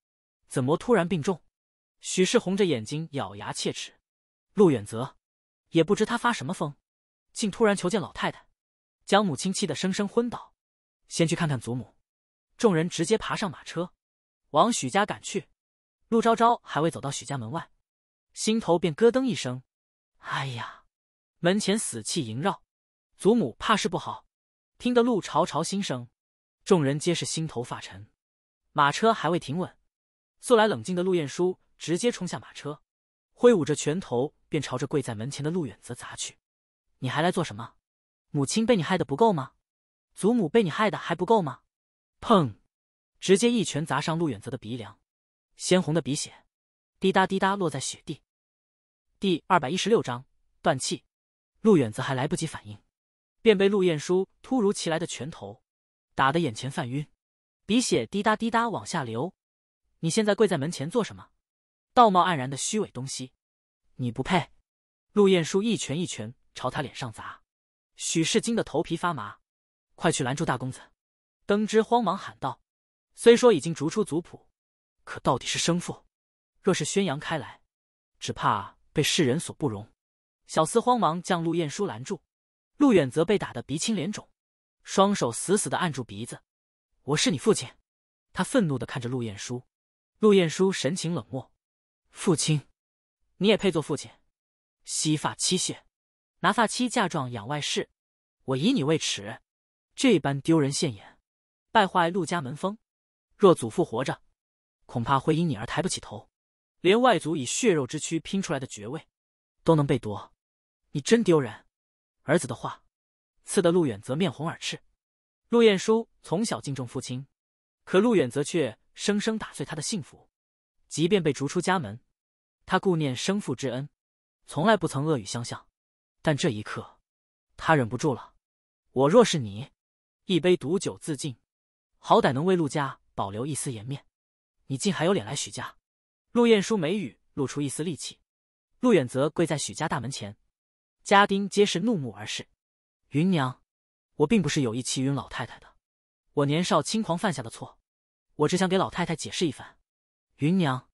怎么突然病重？许氏红着眼睛，咬牙切齿。陆远泽也不知他发什么疯，竟突然求见老太太，将母亲气得生生昏倒。先去看看祖母。众人直接爬上马车，往许家赶去。陆昭昭还未走到许家门外，心头便咯噔一声：“哎呀！”门前死气萦绕，祖母怕是不好。听得陆朝朝心声，众人皆是心头发沉。马车还未停稳，素来冷静的陆晏书直接冲下马车，挥舞着拳头便朝着跪在门前的陆远则砸去。你还来做什么？母亲被你害得不够吗？祖母被你害的还不够吗？砰！直接一拳砸上陆远则的鼻梁，鲜红的鼻血，滴答滴答落在雪地。第二百一十六章断气。陆远则还来不及反应，便被陆晏书突如其来的拳头打得眼前犯晕。鼻血滴答滴答往下流，你现在跪在门前做什么？道貌岸然的虚伪东西，你不配！陆晏书一拳一拳朝他脸上砸，许氏惊得头皮发麻，快去拦住大公子！登之慌忙喊道：“虽说已经逐出族谱，可到底是生父，若是宣扬开来，只怕被世人所不容。”小厮慌忙将陆晏书拦住，陆远则被打得鼻青脸肿，双手死死的按住鼻子。我是你父亲，他愤怒的看着陆晏书，陆晏书神情冷漠。父亲，你也配做父亲？惜发妻血，拿发妻嫁妆养外室，我以你为耻，这般丢人现眼，败坏陆家门风。若祖父活着，恐怕会因你而抬不起头，连外祖以血肉之躯拼出来的爵位都能被夺，你真丢人。儿子的话，刺得陆远则面红耳赤。陆晏书从小敬重父亲，可陆远则却生生打碎他的幸福。即便被逐出家门，他顾念生父之恩，从来不曾恶语相向。但这一刻，他忍不住了。我若是你，一杯毒酒自尽，好歹能为陆家保留一丝颜面。你竟还有脸来许家？陆晏书眉宇露出一丝戾气。陆远则跪在许家大门前，家丁皆是怒目而视。云娘。我并不是有意气晕老太太的，我年少轻狂犯下的错，我只想给老太太解释一番。云娘，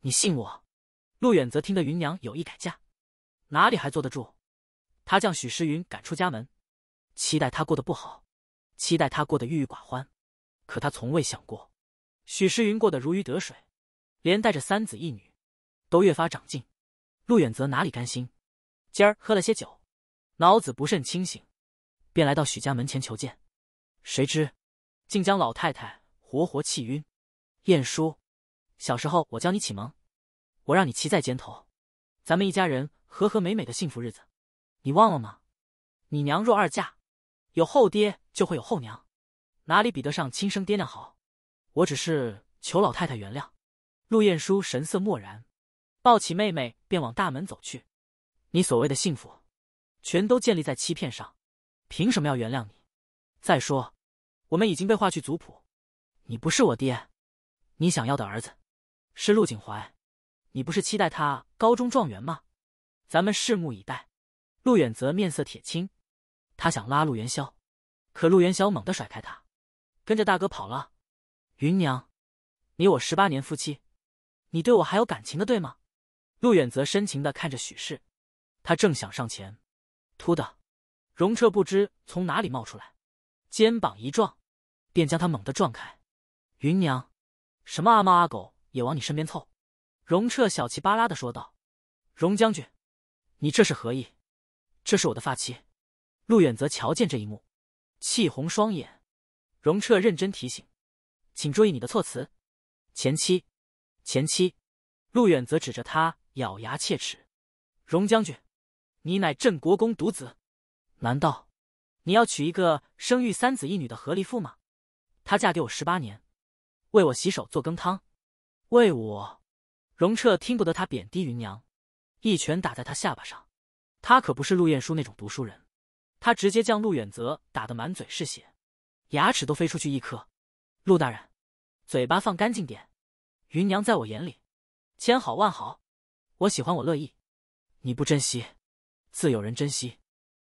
你信我。陆远则听得云娘有意改嫁，哪里还坐得住？他将许诗云赶出家门，期待她过得不好，期待她过得郁郁寡欢。可他从未想过，许诗云过得如鱼得水，连带着三子一女都越发长进。陆远则哪里甘心？今儿喝了些酒，脑子不甚清醒。便来到许家门前求见，谁知竟将老太太活活气晕。晏殊，小时候我教你启蒙，我让你骑在肩头，咱们一家人和和美美的幸福日子，你忘了吗？你娘若二嫁，有后爹就会有后娘，哪里比得上亲生爹娘好？我只是求老太太原谅。陆晏殊神色漠然，抱起妹妹便往大门走去。你所谓的幸福，全都建立在欺骗上。凭什么要原谅你？再说，我们已经被划去族谱，你不是我爹，你想要的儿子是陆景怀，你不是期待他高中状元吗？咱们拭目以待。陆远则面色铁青，他想拉陆元宵，可陆元宵猛地甩开他，跟着大哥跑了。云娘，你我十八年夫妻，你对我还有感情的对吗？陆远则深情的看着许氏，他正想上前，突的。容彻不知从哪里冒出来，肩膀一撞，便将他猛地撞开。云娘，什么阿猫阿狗也往你身边凑？容彻小气巴拉的说道。荣将军，你这是何意？这是我的发妻。陆远则瞧见这一幕，气红双眼。容彻认真提醒，请注意你的措辞。前妻，前妻。陆远则指着他咬牙切齿：“荣将军，你乃镇国公独子。”难道你要娶一个生育三子一女的何离妇吗？她嫁给我十八年，为我洗手做羹汤，为我。荣彻听不得他贬低云娘，一拳打在他下巴上。他可不是陆晏书那种读书人，他直接将陆远泽打得满嘴是血，牙齿都飞出去一颗。陆大人，嘴巴放干净点。云娘在我眼里，千好万好，我喜欢我乐意。你不珍惜，自有人珍惜。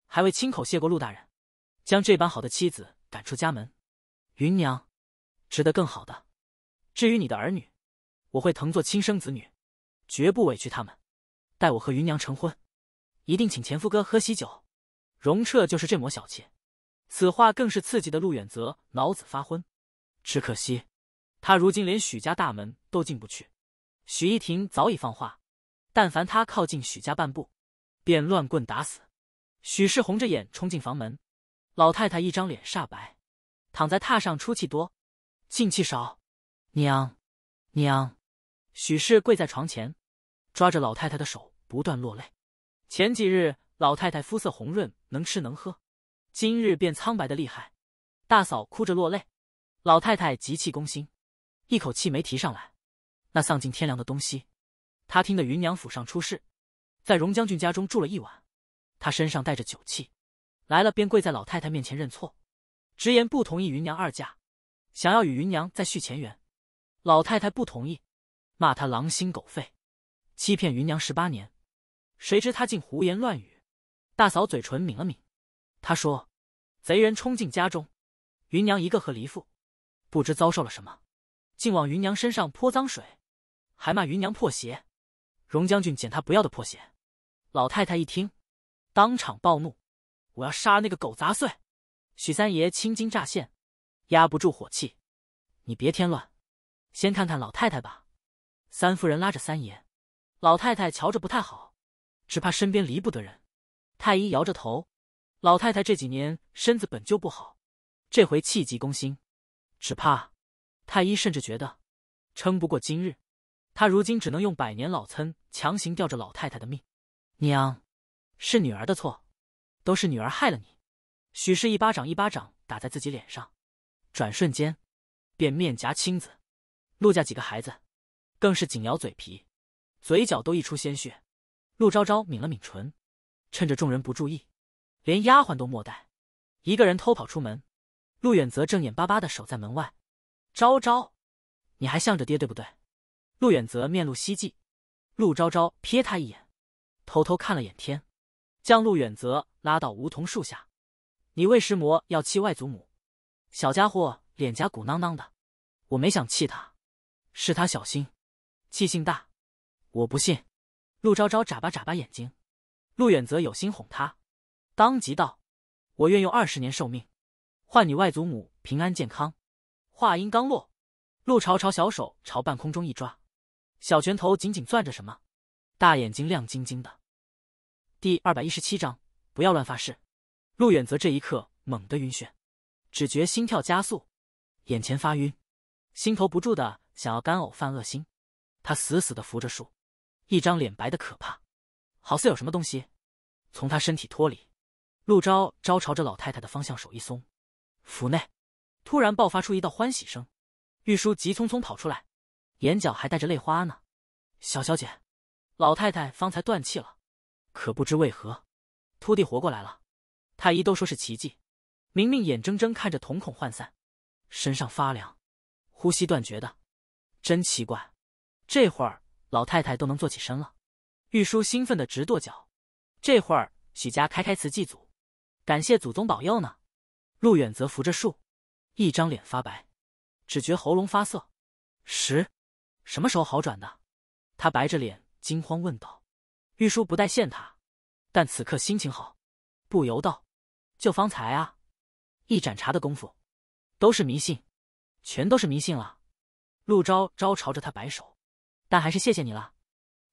还未亲口谢过陆大人，将这般好的妻子赶出家门，云娘，值得更好的。至于你的儿女，我会疼作亲生子女，绝不委屈他们。待我和云娘成婚，一定请前夫哥喝喜酒。荣彻就是这抹小妾，此话更是刺激的陆远泽脑子发昏。只可惜，他如今连许家大门都进不去。许一婷早已放话，但凡他靠近许家半步，便乱棍打死。许氏红着眼冲进房门，老太太一张脸煞白，躺在榻上出气多，进气少。娘，娘，许氏跪在床前，抓着老太太的手，不断落泪。前几日老太太肤色红润，能吃能喝，今日便苍白的厉害。大嫂哭着落泪，老太太急气攻心，一口气没提上来。那丧尽天良的东西，他听得云娘府上出事，在荣将军家中住了一晚。他身上带着酒气，来了便跪在老太太面前认错，直言不同意云娘二嫁，想要与云娘再续前缘。老太太不同意，骂他狼心狗肺，欺骗云娘十八年。谁知他竟胡言乱语。大嫂嘴唇抿了抿，他说：“贼人冲进家中，云娘一个和离妇，不知遭受了什么，竟往云娘身上泼脏水，还骂云娘破鞋。荣将军捡他不要的破鞋。”老太太一听。当场暴怒，我要杀那个狗杂碎！许三爷青筋乍现，压不住火气。你别添乱，先看看老太太吧。三夫人拉着三爷，老太太瞧着不太好，只怕身边离不得人。太医摇着头，老太太这几年身子本就不好，这回气急攻心，只怕……太医甚至觉得撑不过今日。他如今只能用百年老参强行吊着老太太的命。娘。是女儿的错，都是女儿害了你。许氏一巴掌一巴掌打在自己脸上，转瞬间，便面颊青紫。陆家几个孩子，更是紧咬嘴皮，嘴角都溢出鲜血。陆昭昭抿了抿唇，趁着众人不注意，连丫鬟都莫带，一个人偷跑出门。陆远泽正眼巴巴的守在门外。昭昭，你还向着爹对不对？陆远泽面露希冀。陆昭昭瞥他一眼，偷偷看了眼天。将陆远泽拉到梧桐树下，你为什魔要气外祖母，小家伙脸颊鼓囊囊的，我没想气他，是他小心，气性大，我不信。陆昭昭眨巴眨巴眼睛，陆远泽有心哄他，当即道：“我愿用二十年寿命，换你外祖母平安健康。”话音刚落，陆朝朝小手朝半空中一抓，小拳头紧紧攥着什么，大眼睛亮晶晶的。第二百一十七章，不要乱发誓。陆远泽这一刻猛地晕眩，只觉心跳加速，眼前发晕，心头不住的想要干呕犯恶心。他死死的扶着树，一张脸白的可怕，好似有什么东西从他身体脱离。陆昭昭朝着老太太的方向手一松，府内突然爆发出一道欢喜声。玉书急匆匆跑出来，眼角还带着泪花呢。小小姐，老太太方才断气了。可不知为何，徒弟活过来了，太医都说是奇迹。明明眼睁睁看着瞳孔涣散，身上发凉，呼吸断绝的，真奇怪。这会儿老太太都能坐起身了，玉书兴奋的直跺脚。这会儿许家开开祠祭祖，感谢祖宗保佑呢。陆远则扶着树，一张脸发白，只觉喉咙发涩。十，什么时候好转的？他白着脸惊慌问道。玉叔不待见他，但此刻心情好，不由道：“就方才啊，一盏茶的功夫，都是迷信，全都是迷信了。”陆昭昭朝着他摆手，但还是谢谢你了。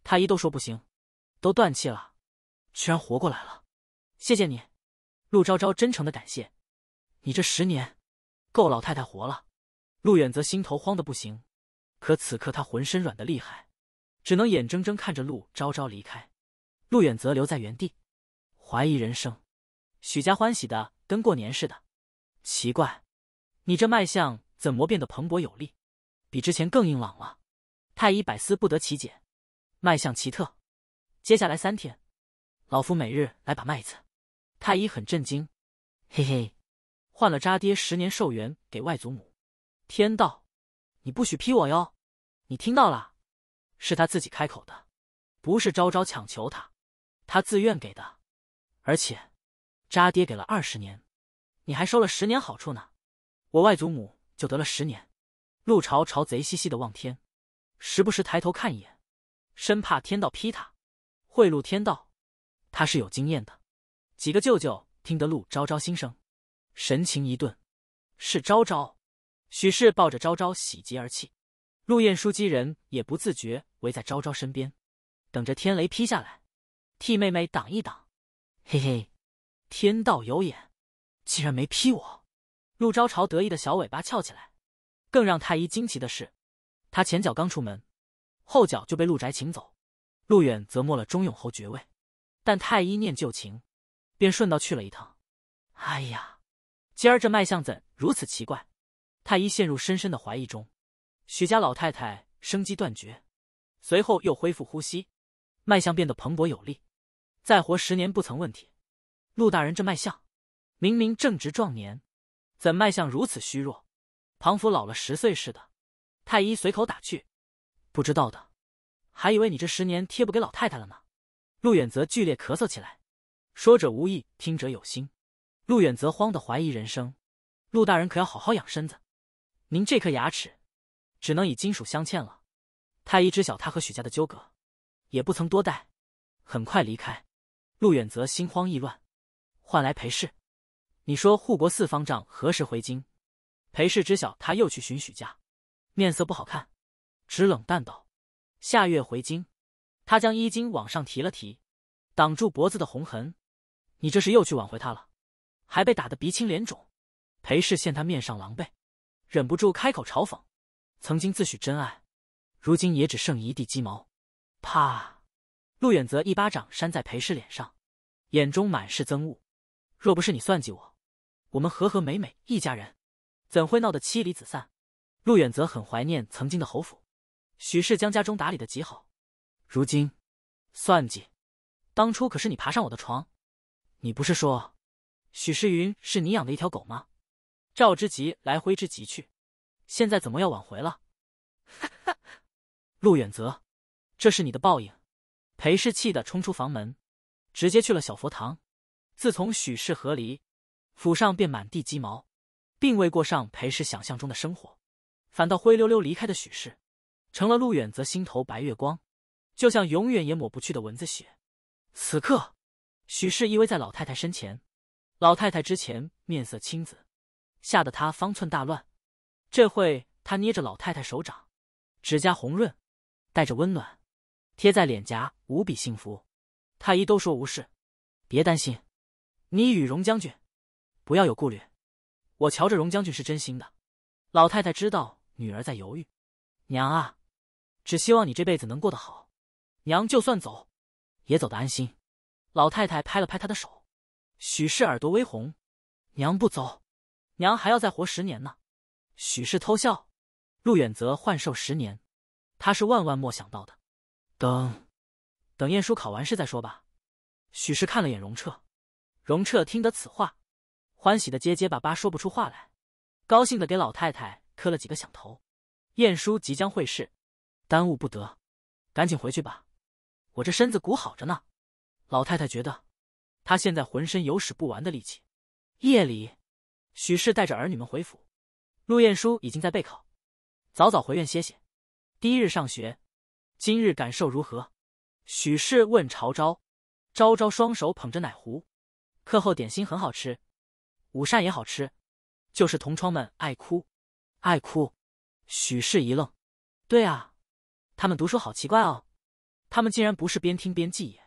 太医都说不行，都断气了，居然活过来了，谢谢你。陆昭昭真诚的感谢你，这十年够老太太活了。陆远则心头慌的不行，可此刻他浑身软的厉害，只能眼睁睁看着陆昭昭离开。陆远则留在原地，怀疑人生。许家欢喜的跟过年似的。奇怪，你这脉象怎么变得蓬勃有力，比之前更硬朗了？太医百思不得其解，脉象奇特。接下来三天，老夫每日来把脉一次。太医很震惊。嘿嘿，换了渣爹十年寿元给外祖母。天道，你不许劈我哟！你听到了，是他自己开口的，不是昭昭强求他。他自愿给的，而且，渣爹给了二十年，你还收了十年好处呢。我外祖母就得了十年。陆朝朝贼兮兮的望天，时不时抬头看一眼，生怕天道劈他，贿赂天道。他是有经验的。几个舅舅听得陆昭昭心声，神情一顿。是昭昭，许氏抱着昭昭喜极而泣。陆晏书几人也不自觉围在昭昭身边，等着天雷劈下来。替妹妹挡一挡，嘿嘿，天道有眼，竟然没劈我。陆昭朝得意的小尾巴翘起来。更让太医惊奇的是，他前脚刚出门，后脚就被陆宅请走。陆远则没了忠勇侯爵位，但太医念旧情，便顺道去了一趟。哎呀，今儿这脉象怎如此奇怪？太医陷入深深的怀疑中。许家老太太生机断绝，随后又恢复呼吸，脉象变得蓬勃有力。再活十年不曾问题，陆大人这脉象，明明正值壮年，怎脉象如此虚弱？庞府老了十岁似的。太医随口打趣，不知道的，还以为你这十年贴不给老太太了呢。陆远则剧烈咳嗽起来，说者无意，听者有心。陆远则慌得怀疑人生。陆大人可要好好养身子，您这颗牙齿，只能以金属镶嵌了。太医知晓他和许家的纠葛，也不曾多待，很快离开。陆远则心慌意乱，换来裴氏。你说护国寺方丈何时回京？裴氏知晓他又去寻许家，面色不好看，只冷淡道：“下月回京。”他将衣襟往上提了提，挡住脖子的红痕。你这是又去挽回他了，还被打得鼻青脸肿。裴氏见他面上狼狈，忍不住开口嘲讽：“曾经自诩真爱，如今也只剩一地鸡毛。”怕。”陆远则一巴掌扇在裴氏脸上，眼中满是憎恶。若不是你算计我，我们和和美美一家人，怎会闹得妻离子散？陆远则很怀念曾经的侯府，许氏将家中打理的极好。如今，算计，当初可是你爬上我的床，你不是说许诗云是你养的一条狗吗？赵之极来挥之即去，现在怎么要挽回了？哈哈，陆远泽，这是你的报应。裴氏气得冲出房门，直接去了小佛堂。自从许氏和离，府上便满地鸡毛，并未过上裴氏想象中的生活，反倒灰溜溜离开的许氏，成了陆远则心头白月光，就像永远也抹不去的蚊子血。此刻，许氏依偎在老太太身前，老太太之前面色青紫，吓得他方寸大乱。这会，他捏着老太太手掌，指甲红润，带着温暖。贴在脸颊，无比幸福。太医都说无事，别担心。你与荣将军，不要有顾虑。我瞧着荣将军是真心的。老太太知道女儿在犹豫，娘啊，只希望你这辈子能过得好。娘就算走，也走得安心。老太太拍了拍她的手。许氏耳朵微红，娘不走，娘还要再活十年呢。许氏偷笑。陆远泽幻寿十年，他是万万莫想到的。等，等晏殊考完试再说吧。许氏看了眼荣彻，荣彻听得此话，欢喜的结结巴巴说不出话来，高兴的给老太太磕了几个响头。晏殊即将会试，耽误不得，赶紧回去吧。我这身子骨好着呢。老太太觉得，她现在浑身有使不完的力气。夜里，许氏带着儿女们回府，陆晏殊已经在备考，早早回院歇歇。第一日上学。今日感受如何？许氏问朝昭。朝昭双手捧着奶壶，课后点心很好吃，午膳也好吃，就是同窗们爱哭，爱哭。许氏一愣，对啊，他们读书好奇怪哦，他们竟然不是边听边记也，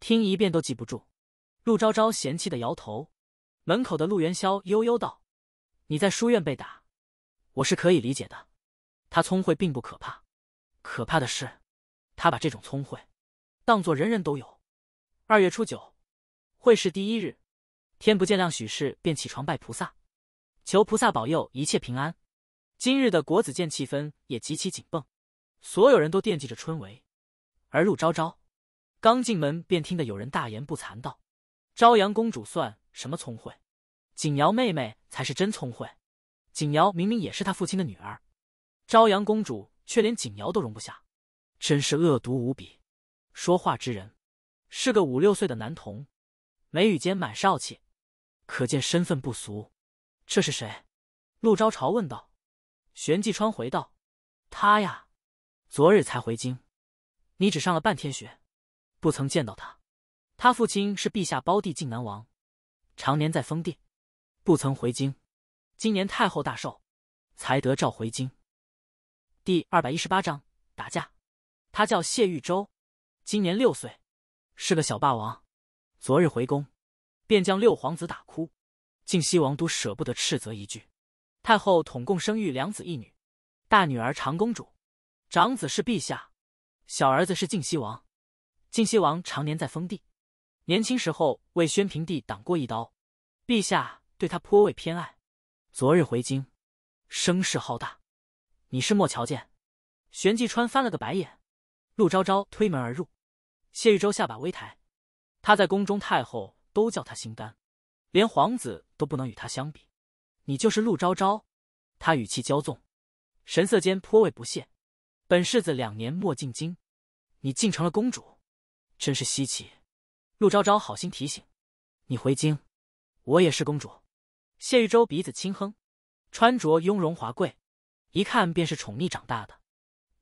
听一遍都记不住。陆昭昭嫌弃的摇头。门口的陆元宵悠悠道：“你在书院被打，我是可以理解的。他聪慧并不可怕，可怕的是。”他把这种聪慧当作人人都有。二月初九，会试第一日，天不见亮，许氏便起床拜菩萨，求菩萨保佑一切平安。今日的国子监气氛也极其紧绷，所有人都惦记着春闱。而陆昭昭刚进门，便听得有人大言不惭道：“朝阳公主算什么聪慧？景瑶妹妹才是真聪慧。景瑶明明也是他父亲的女儿，朝阳公主却连景瑶都容不下。”真是恶毒无比！说话之人是个五六岁的男童，眉宇间满是傲气，可见身份不俗。这是谁？陆昭朝问道。玄纪川回道：“他呀，昨日才回京。你只上了半天学，不曾见到他。他父亲是陛下胞弟靖南王，常年在封地，不曾回京。今年太后大寿，才得召回京。”第二百一十八章打架。他叫谢玉洲，今年六岁，是个小霸王。昨日回宫，便将六皇子打哭。晋西王都舍不得斥责一句。太后统共生育两子一女，大女儿长公主，长子是陛下，小儿子是晋西王。晋西王常年在封地，年轻时候为宣平帝挡过一刀，陛下对他颇为偏爱。昨日回京，声势浩大。你是莫瞧见？玄继川翻了个白眼。陆昭昭推门而入，谢玉洲下巴微抬，他在宫中太后都叫他心肝，连皇子都不能与他相比。你就是陆昭昭？他语气骄纵，神色间颇为不屑。本世子两年没进京，你竟成了公主，真是稀奇。陆昭昭好心提醒：“你回京，我也是公主。”谢玉洲鼻子轻哼，穿着雍容华贵，一看便是宠溺长大的。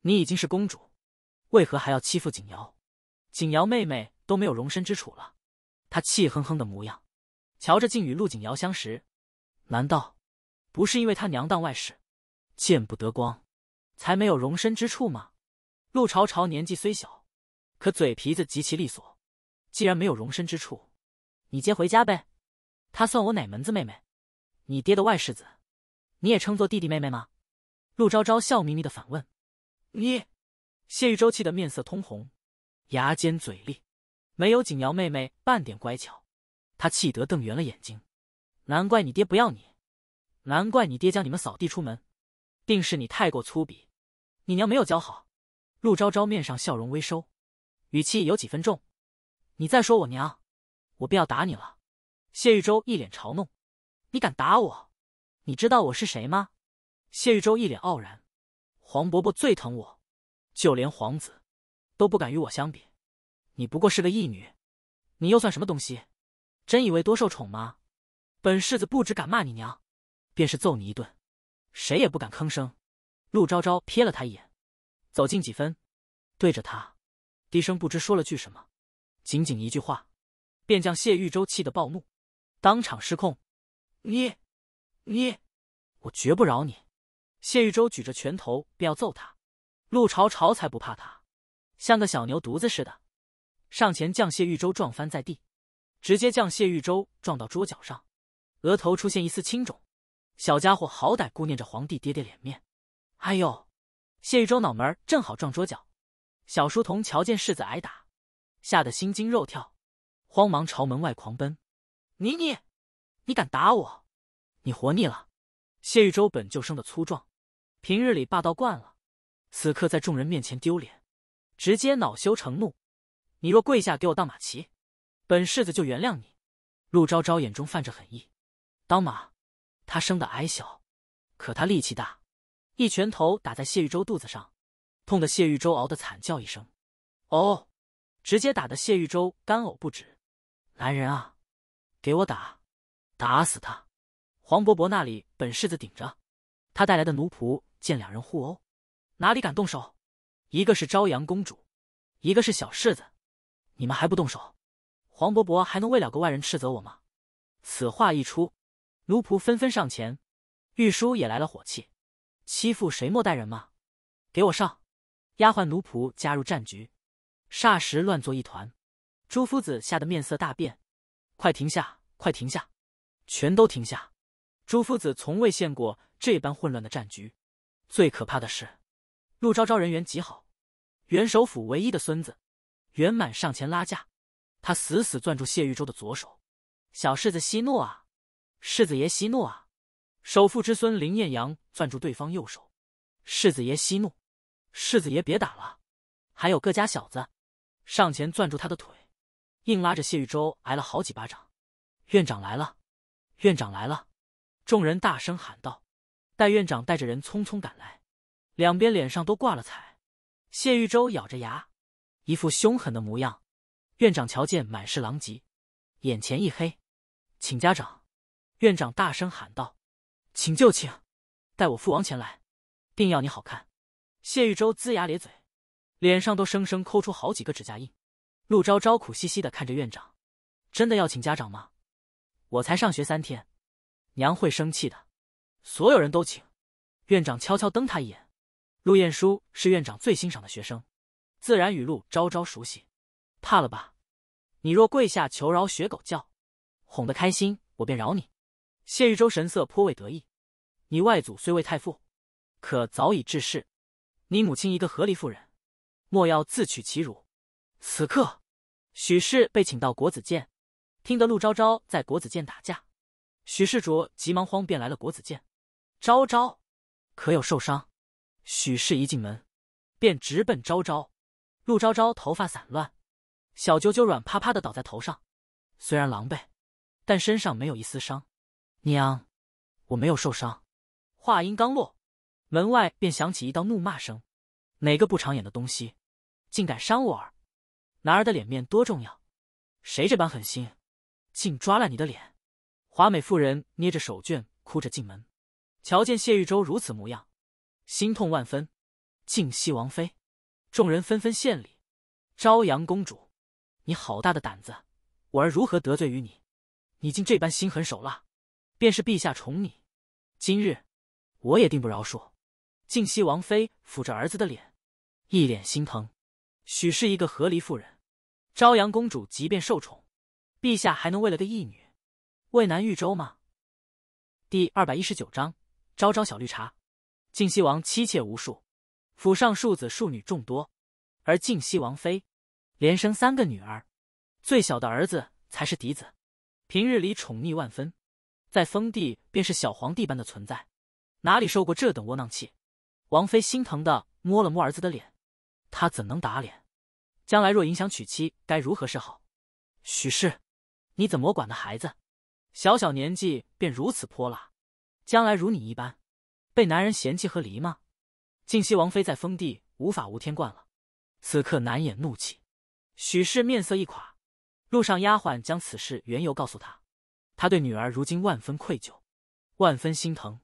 你已经是公主。为何还要欺负景瑶？景瑶妹妹都没有容身之处了。他气哼哼的模样，瞧着竟与陆景瑶相识，难道不是因为他娘当外室，见不得光，才没有容身之处吗？陆朝朝年纪虽小，可嘴皮子极其利索。既然没有容身之处，你接回家呗。他算我哪门子妹妹？你爹的外世子，你也称作弟弟妹妹吗？陆昭昭笑眯眯的反问：“你。”谢玉洲气得面色通红，牙尖嘴利，没有景瑶妹妹半点乖巧。他气得瞪圆了眼睛，难怪你爹不要你，难怪你爹将你们扫地出门，定是你太过粗鄙，你娘没有教好。陆昭昭面上笑容微收，语气有几分重：“你再说我娘，我便要打你了。”谢玉洲一脸嘲弄：“你敢打我？你知道我是谁吗？”谢玉洲一脸傲然：“黄伯伯最疼我。”就连皇子，都不敢与我相比。你不过是个义女，你又算什么东西？真以为多受宠吗？本世子不止敢骂你娘，便是揍你一顿，谁也不敢吭声。陆昭昭瞥了他一眼，走近几分，对着他，低声不知说了句什么。仅仅一句话，便将谢玉洲气得暴怒，当场失控。你，你，我绝不饶你！谢玉洲举着拳头便要揍他。陆朝朝才不怕他，像个小牛犊子似的，上前将谢玉洲撞翻在地，直接将谢玉洲撞到桌角上，额头出现一丝青肿。小家伙好歹顾念着皇帝爹爹脸面，哎呦！谢玉洲脑门正好撞桌角。小书童瞧见世子挨打，吓得心惊肉跳，慌忙朝门外狂奔。妮妮，你敢打我？你活腻了！谢玉洲本就生的粗壮，平日里霸道惯了。此刻在众人面前丢脸，直接恼羞成怒。你若跪下给我当马骑，本世子就原谅你。陆昭昭眼中泛着狠意，当马。他生的矮小，可他力气大，一拳头打在谢玉洲肚子上，痛得谢玉洲嗷的惨叫一声。哦，直接打的谢玉洲干呕不止。来人啊，给我打，打死他！黄伯伯那里本世子顶着。他带来的奴仆见两人互殴。哪里敢动手？一个是朝阳公主，一个是小世子，你们还不动手？黄伯伯还能为了个外人斥责我吗？此话一出，奴仆纷纷上前，玉书也来了火气，欺负谁莫待人吗？给我上！丫鬟奴仆加入战局，霎时乱作一团。朱夫子吓得面色大变，快停下！快停下！全都停下！朱夫子从未见过这般混乱的战局，最可怕的是。陆昭昭人缘极好，元首府唯一的孙子，圆满上前拉架，他死死攥住谢玉洲的左手，小世子息怒啊，世子爷息怒啊！首富之孙林艳阳攥住对方右手，世子爷息怒，世子爷别打了！还有各家小子上前攥住他的腿，硬拉着谢玉洲挨了好几巴掌。院长来了，院长来了！众人大声喊道，戴院长带着人匆匆赶来。两边脸上都挂了彩，谢玉洲咬着牙，一副凶狠的模样。院长瞧见满是狼藉，眼前一黑，请家长！院长大声喊道：“请就请，带我父王前来，定要你好看！”谢玉洲龇牙咧嘴，脸上都生生抠出好几个指甲印。陆昭昭苦兮兮的看着院长：“真的要请家长吗？我才上学三天，娘会生气的。”所有人都请。院长悄悄瞪他一眼。陆晏殊是院长最欣赏的学生，自然与陆昭昭熟悉。怕了吧？你若跪下求饶，学狗叫，哄得开心，我便饶你。谢玉州神色颇为得意。你外祖虽为太傅，可早已致仕。你母亲一个和离妇人，莫要自取其辱。此刻，许氏被请到国子监，听得陆昭昭在国子监打架，许世卓急忙慌便来了国子监。昭昭，可有受伤？许氏一进门，便直奔昭昭。陆昭昭头发散乱，小啾啾软趴趴的倒在头上。虽然狼狈，但身上没有一丝伤。娘，我没有受伤。话音刚落，门外便响起一道怒骂声：“哪个不长眼的东西，竟敢伤我儿！男儿的脸面多重要，谁这般狠心，竟抓烂你的脸！”华美妇人捏着手绢，哭着进门，瞧见谢玉洲如此模样。心痛万分，敬西王妃，众人纷纷献礼。朝阳公主，你好大的胆子！我儿如何得罪于你？你竟这般心狠手辣！便是陛下宠你，今日我也定不饶恕。敬西王妃抚着儿子的脸，一脸心疼。许是一个和离妇人，朝阳公主即便受宠，陛下还能为了个义女，为难豫州吗？第二百一十九章：招招小绿茶。晋西王妻妾无数，府上庶子庶女众多，而晋西王妃连生三个女儿，最小的儿子才是嫡子，平日里宠溺万分，在封地便是小皇帝般的存在，哪里受过这等窝囊气？王妃心疼的摸了摸儿子的脸，他怎能打脸？将来若影响娶妻，该如何是好？许氏，你怎么管的孩子？小小年纪便如此泼辣，将来如你一般。被男人嫌弃和离吗？近期王妃在封地无法无天惯了，此刻难掩怒气。许氏面色一垮，路上丫鬟将此事缘由告诉他，他对女儿如今万分愧疚，万分心疼。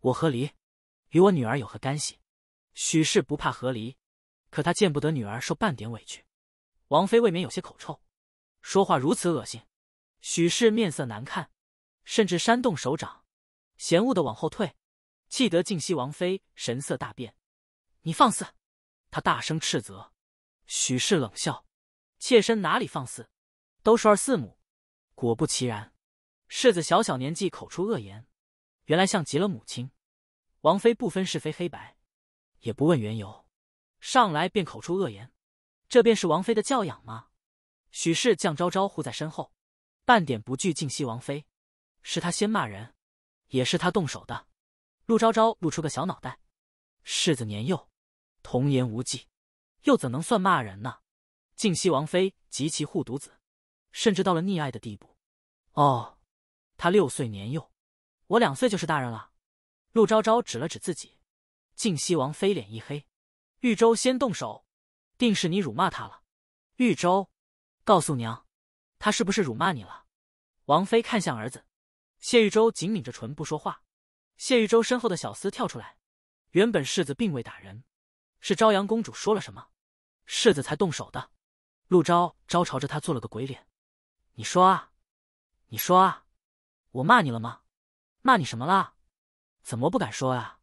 我和离，与我女儿有何干系？许氏不怕和离，可他见不得女儿受半点委屈。王妃未免有些口臭，说话如此恶心。许氏面色难看，甚至扇动手掌，嫌恶的往后退。气得静西王妃神色大变，你放肆！他大声斥责。许氏冷笑：“妾身哪里放肆？都是二四母。”果不其然，世子小小年纪口出恶言，原来像极了母亲。王妃不分是非黑白，也不问缘由，上来便口出恶言，这便是王妃的教养吗？许氏将昭昭护在身后，半点不惧静西王妃。是他先骂人，也是他动手的。陆昭昭露出个小脑袋，世子年幼，童言无忌，又怎能算骂人呢？靖西王妃及其护犊子，甚至到了溺爱的地步。哦，他六岁年幼，我两岁就是大人了。陆昭昭指了指自己。靖西王妃脸一黑，玉州先动手，定是你辱骂他了。玉州，告诉娘，他是不是辱骂你了？王妃看向儿子，谢玉州紧抿着唇不说话。谢玉洲身后的小厮跳出来，原本世子并未打人，是朝阳公主说了什么，世子才动手的。陆昭昭朝着他做了个鬼脸，你说啊，你说啊，我骂你了吗？骂你什么啦？怎么不敢说啊？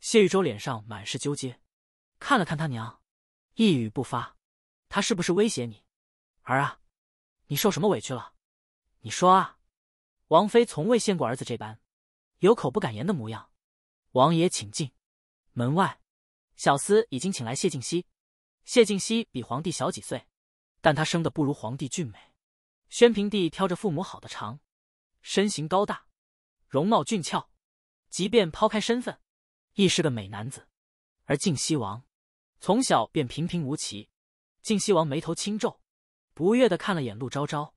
谢玉洲脸上满是纠结，看了看他娘，一语不发。他是不是威胁你？儿啊，你受什么委屈了？你说啊。王妃从未见过儿子这般。有口不敢言的模样，王爷请进。门外，小厮已经请来谢静熙。谢静熙比皇帝小几岁，但他生得不如皇帝俊美。宣平帝挑着父母好的长，身形高大，容貌俊俏，即便抛开身份，亦是个美男子。而静西王，从小便平平无奇。静西王眉头轻皱，不悦的看了眼陆昭昭：“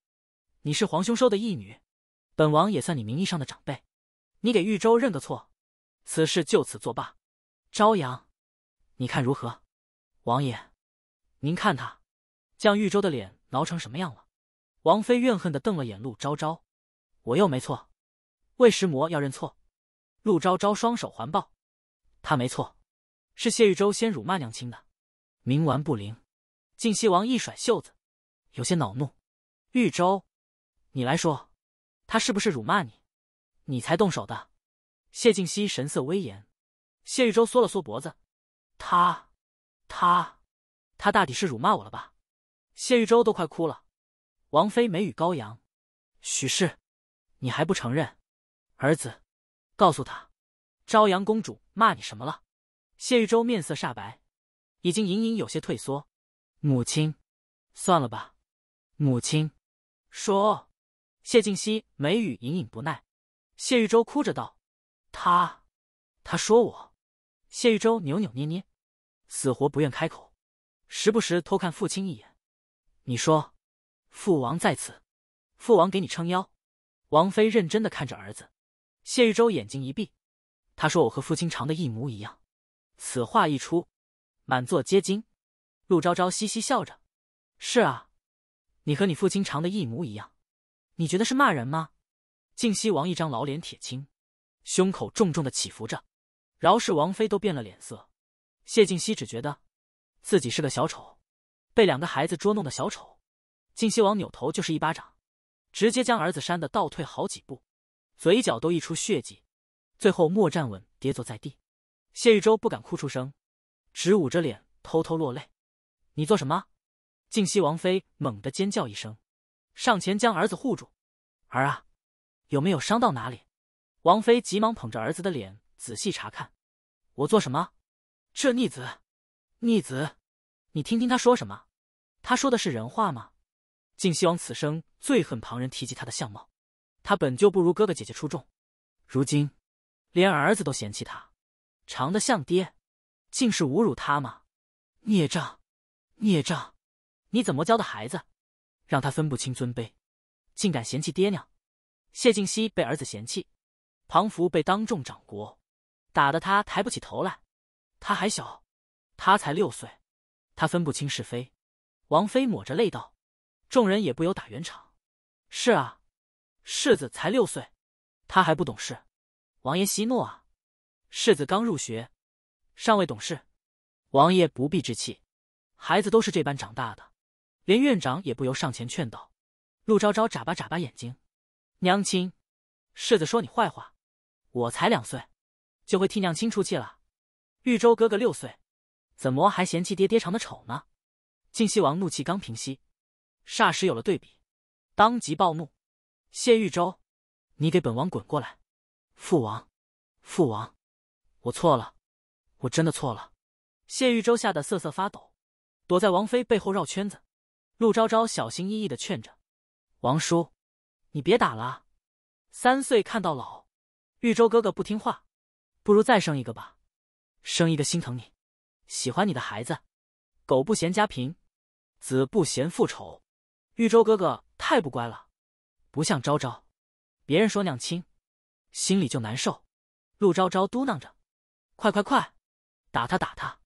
你是皇兄收的义女，本王也算你名义上的长辈。”你给玉州认个错，此事就此作罢。朝阳，你看如何？王爷，您看他，将玉州的脸挠成什么样了？王妃怨恨的瞪了眼陆昭昭，我又没错。魏石魔要认错。陆昭昭双手环抱，他没错，是谢玉州先辱骂娘亲的，冥顽不灵。晋西王一甩袖子，有些恼怒。玉州，你来说，他是不是辱骂你？你才动手的，谢静熙神色威严。谢玉洲缩了缩脖子，他，他，他大抵是辱骂我了吧？谢玉洲都快哭了。王妃眉宇高扬，许氏，你还不承认？儿子，告诉他，朝阳公主骂你什么了？谢玉洲面色煞白，已经隐隐有些退缩。母亲，算了吧。母亲，说。谢静熙眉宇隐隐不耐。谢玉洲哭着道：“他，他说我。”谢玉洲扭扭捏捏，死活不愿开口，时不时偷看父亲一眼。你说：“父王在此，父王给你撑腰。”王妃认真的看着儿子。谢玉洲眼睛一闭，他说：“我和父亲长得一模一样。”此话一出，满座皆惊。陆昭昭嘻嘻笑着：“是啊，你和你父亲长得一模一样，你觉得是骂人吗？”靖西王一张老脸铁青，胸口重重的起伏着，饶氏王妃都变了脸色。谢靖西只觉得自己是个小丑，被两个孩子捉弄的小丑。靖西王扭头就是一巴掌，直接将儿子扇的倒退好几步，嘴角都溢出血迹，最后莫站稳跌坐在地。谢玉洲不敢哭出声，只捂着脸偷偷落泪。你做什么？靖西王妃猛地尖叫一声，上前将儿子护住。儿啊！有没有伤到哪里？王妃急忙捧着儿子的脸仔细查看。我做什么？这逆子！逆子！你听听他说什么？他说的是人话吗？晋熙王此生最恨旁人提及他的相貌，他本就不如哥哥姐姐出众，如今连儿子都嫌弃他，长得像爹，竟是侮辱他吗？孽障！孽障！你怎么教的孩子？让他分不清尊卑，竟敢嫌弃爹娘！谢静熙被儿子嫌弃，庞福被当众掌掴，打得他抬不起头来。他还小，他才六岁，他分不清是非。王妃抹着泪道：“众人也不由打圆场。”“是啊，世子才六岁，他还不懂事。”“王爷息怒啊，世子刚入学，尚未懂事，王爷不必置气。”“孩子都是这般长大的。”连院长也不由上前劝道：“陆昭昭眨巴眨巴眼睛。”娘亲，世子说你坏话，我才两岁，就会替娘亲出气了。玉州哥哥六岁，怎么还嫌弃爹爹长得丑呢？晋西王怒气刚平息，霎时有了对比，当即暴怒。谢玉州，你给本王滚过来！父王，父王，我错了，我真的错了。谢玉州吓得瑟瑟发抖，躲在王妃背后绕圈子。陆昭昭小心翼翼的劝着王叔。你别打了，三岁看到老，玉州哥哥不听话，不如再生一个吧，生一个心疼你，喜欢你的孩子，狗不嫌家贫，子不嫌父丑，玉州哥哥太不乖了，不像昭昭，别人说娘亲，心里就难受。陆昭昭嘟囔着，快快快，打他打他，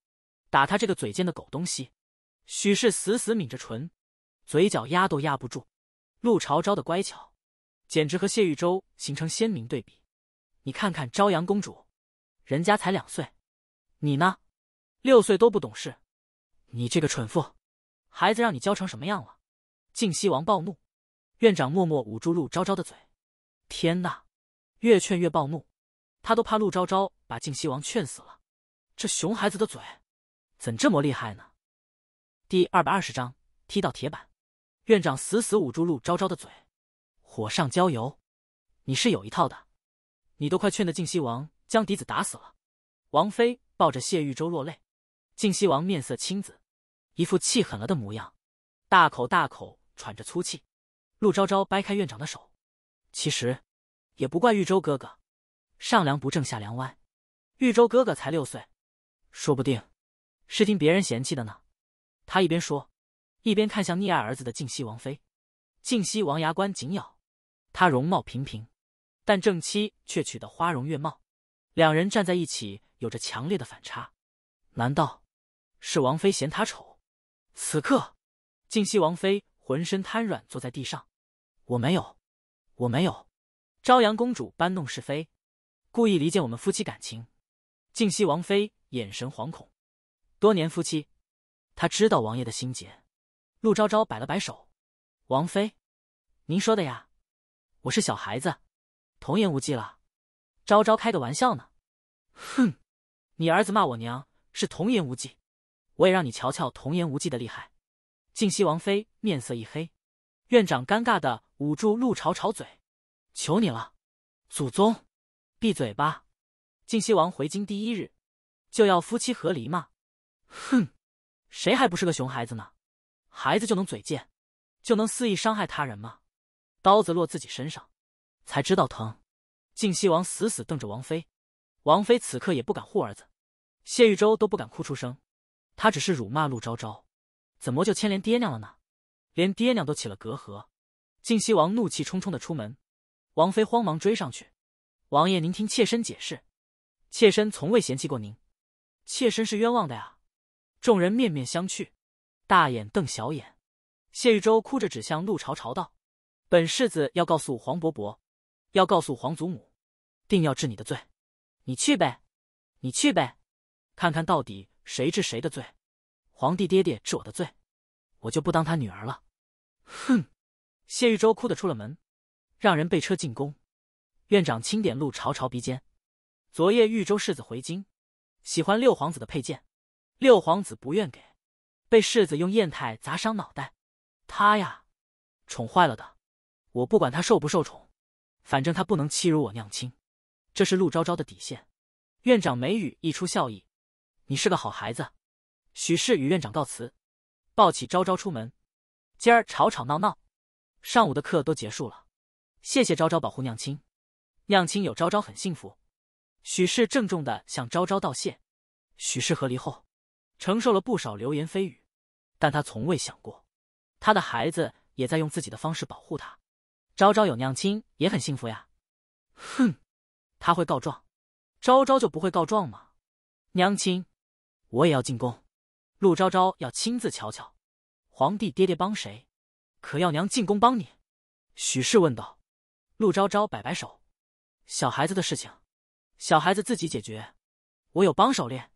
打他这个嘴贱的狗东西！许氏死死抿着唇，嘴角压都压不住，陆朝昭的乖巧。简直和谢玉洲形成鲜明对比，你看看朝阳公主，人家才两岁，你呢，六岁都不懂事，你这个蠢妇，孩子让你教成什么样了？靖西王暴怒，院长默默捂住陆昭昭的嘴。天呐，越劝越暴怒，他都怕陆昭昭把靖西王劝死了。这熊孩子的嘴，怎这么厉害呢？第二百二十章踢到铁板，院长死死捂住陆昭昭的嘴。火上浇油，你是有一套的，你都快劝得靖西王将嫡子打死了。王妃抱着谢玉州落泪，靖西王面色青紫，一副气狠了的模样，大口大口喘着粗气。陆昭昭掰开院长的手，其实也不怪玉州哥哥，上梁不正下梁歪，玉州哥哥才六岁，说不定是听别人嫌弃的呢。他一边说，一边看向溺爱儿子的静西王妃，静西王牙关紧咬。她容貌平平，但正妻却取得花容月貌，两人站在一起有着强烈的反差。难道是王妃嫌他丑？此刻，静西王妃浑身瘫软坐在地上。我没有，我没有。朝阳公主搬弄是非，故意离间我们夫妻感情。静西王妃眼神惶恐，多年夫妻，她知道王爷的心结。陆昭昭摆了摆手，王妃，您说的呀。我是小孩子，童言无忌了，昭昭开个玩笑呢。哼，你儿子骂我娘是童言无忌，我也让你瞧瞧童言无忌的厉害。靖西王妃面色一黑，院长尴尬的捂住陆朝朝嘴，求你了，祖宗，闭嘴吧。靖西王回京第一日，就要夫妻和离吗？哼，谁还不是个熊孩子呢？孩子就能嘴贱，就能肆意伤害他人吗？刀子落自己身上，才知道疼。晋西王死死瞪着王妃，王妃此刻也不敢护儿子，谢玉洲都不敢哭出声，他只是辱骂陆昭昭，怎么就牵连爹娘了呢？连爹娘都起了隔阂。晋西王怒气冲冲的出门，王妃慌忙追上去：“王爷，您听妾身解释，妾身从未嫌弃过您，妾身是冤枉的呀！”众人面面相觑，大眼瞪小眼。谢玉洲哭着指向陆朝朝道。本世子要告诉黄伯伯，要告诉皇祖母，定要治你的罪。你去呗，你去呗，看看到底谁治谁的罪。皇帝爹爹治我的罪，我就不当他女儿了。哼！谢玉洲哭得出了门，让人备车进宫。院长轻点路，朝朝鼻尖。昨夜玉州世子回京，喜欢六皇子的佩剑，六皇子不愿给，被世子用砚台砸伤脑袋。他呀，宠坏了的。我不管他受不受宠，反正他不能欺辱我娘亲，这是陆昭昭的底线。院长眉宇溢出笑意，你是个好孩子。许氏与院长告辞，抱起昭昭出门。今儿吵吵闹闹，上午的课都结束了。谢谢昭昭保护娘亲，娘亲有昭昭很幸福。许氏郑重的向昭昭道谢。许氏和离后，承受了不少流言蜚语，但他从未想过，他的孩子也在用自己的方式保护他。昭昭有娘亲也很幸福呀，哼，他会告状，昭昭就不会告状吗？娘亲，我也要进宫，陆昭昭要亲自瞧瞧，皇帝爹爹帮谁？可要娘进宫帮你？许氏问道。陆昭昭摆摆手，小孩子的事情，小孩子自己解决，我有帮手练。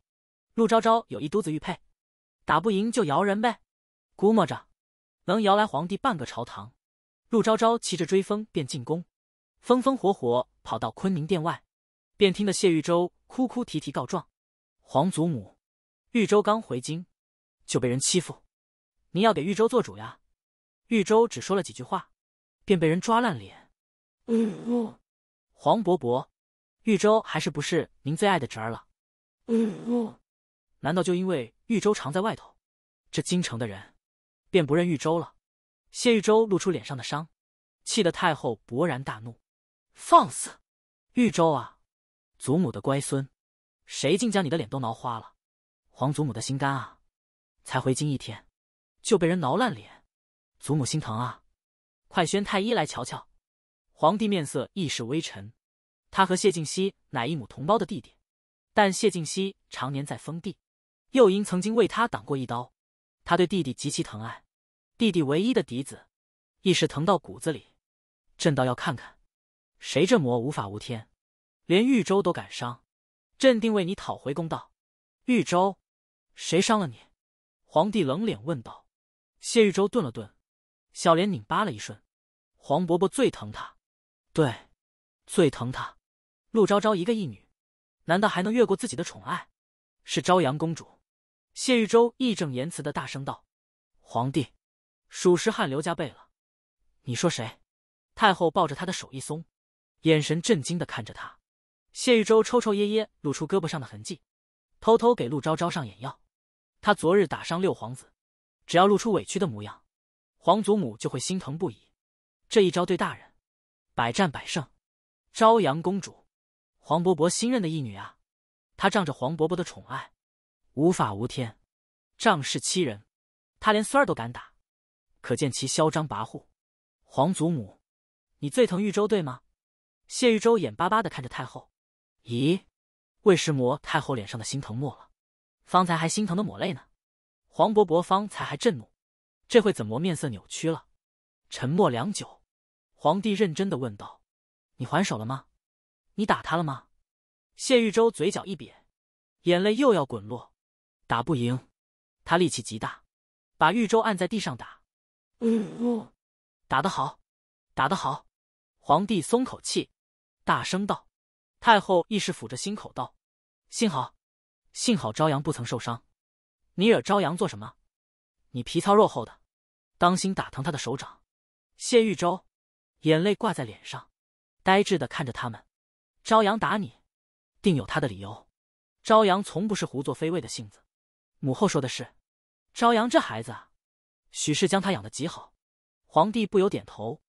陆昭昭有一肚子玉佩，打不赢就摇人呗，估摸着，能摇来皇帝半个朝堂。陆昭昭骑着追风便进宫，风风火火跑到坤宁殿外，便听得谢玉州哭哭啼啼告状：“皇祖母，玉州刚回京，就被人欺负，您要给玉州做主呀！”玉州只说了几句话，便被人抓烂脸。嗯，黄伯伯，玉州还是不是您最爱的侄儿了？嗯，难道就因为玉州常在外头，这京城的人便不认玉州了？谢玉州露出脸上的伤，气得太后勃然大怒：“放肆！玉州啊，祖母的乖孙，谁竟将你的脸都挠花了？皇祖母的心肝啊，才回京一天，就被人挠烂脸，祖母心疼啊！快宣太医来瞧瞧。”皇帝面色亦是微沉。他和谢静溪乃一母同胞的弟弟，但谢静溪常年在封地，又因曾经为他挡过一刀，他对弟弟极其疼爱。弟弟唯一的嫡子，一时疼到骨子里。朕倒要看看，谁这魔无法无天，连豫州都敢伤。朕定为你讨回公道。豫州，谁伤了你？皇帝冷脸问道。谢豫州顿了顿，小脸拧巴了一瞬。黄伯伯最疼他，对，最疼他。陆昭昭一个义女，难道还能越过自己的宠爱？是朝阳公主。谢豫州义正言辞的大声道：“皇帝。”属实汗流浃背了。你说谁？太后抱着他的手一松，眼神震惊的看着他。谢玉洲抽抽噎噎，露出胳膊上的痕迹，偷偷给陆昭昭上眼药。他昨日打伤六皇子，只要露出委屈的模样，皇祖母就会心疼不已。这一招对大人，百战百胜。朝阳公主，黄伯伯新任的义女啊，她仗着黄伯伯的宠爱，无法无天，仗势欺人，她连孙儿都敢打。可见其嚣张跋扈。皇祖母，你最疼玉州对吗？谢玉州眼巴巴的看着太后。咦，魏什么太后脸上的心疼没了，方才还心疼的抹泪呢。黄伯伯方才还震怒，这会怎么面色扭曲了？沉默良久，皇帝认真的问道：“你还手了吗？你打他了吗？”谢玉州嘴角一瘪，眼泪又要滚落。打不赢，他力气极大，把玉州按在地上打。呜，打得好，打得好！皇帝松口气，大声道：“太后亦是抚着心口道，幸好，幸好朝阳不曾受伤。你惹朝阳做什么？你皮糙肉厚的，当心打疼他的手掌。”谢玉州，眼泪挂在脸上，呆滞的看着他们。朝阳打你，定有他的理由。朝阳从不是胡作非为的性子。母后说的是，朝阳这孩子。啊。许是将他养的极好，皇帝不由点头。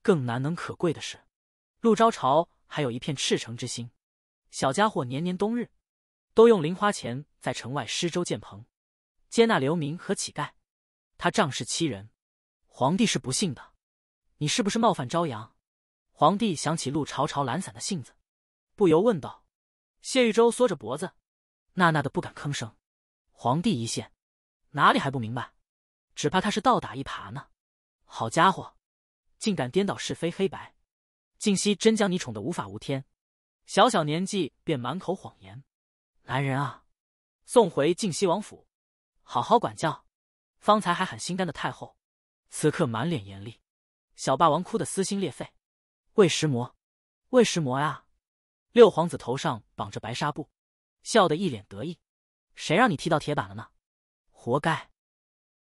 更难能可贵的是，陆昭朝还有一片赤诚之心。小家伙年年冬日，都用零花钱在城外施粥建棚，接纳流民和乞丐。他仗势欺人，皇帝是不信的。你是不是冒犯朝阳？皇帝想起陆朝朝懒散的性子，不由问道。谢玉州缩着脖子，纳纳的不敢吭声。皇帝一现，哪里还不明白？只怕他是倒打一耙呢，好家伙，竟敢颠倒是非黑白，静溪真将你宠得无法无天，小小年纪便满口谎言。来人啊，送回靖西王府，好好管教。方才还喊心肝的太后，此刻满脸严厉。小霸王哭得撕心裂肺。魏石魔，魏石魔呀！六皇子头上绑着白纱布，笑得一脸得意。谁让你踢到铁板了呢？活该。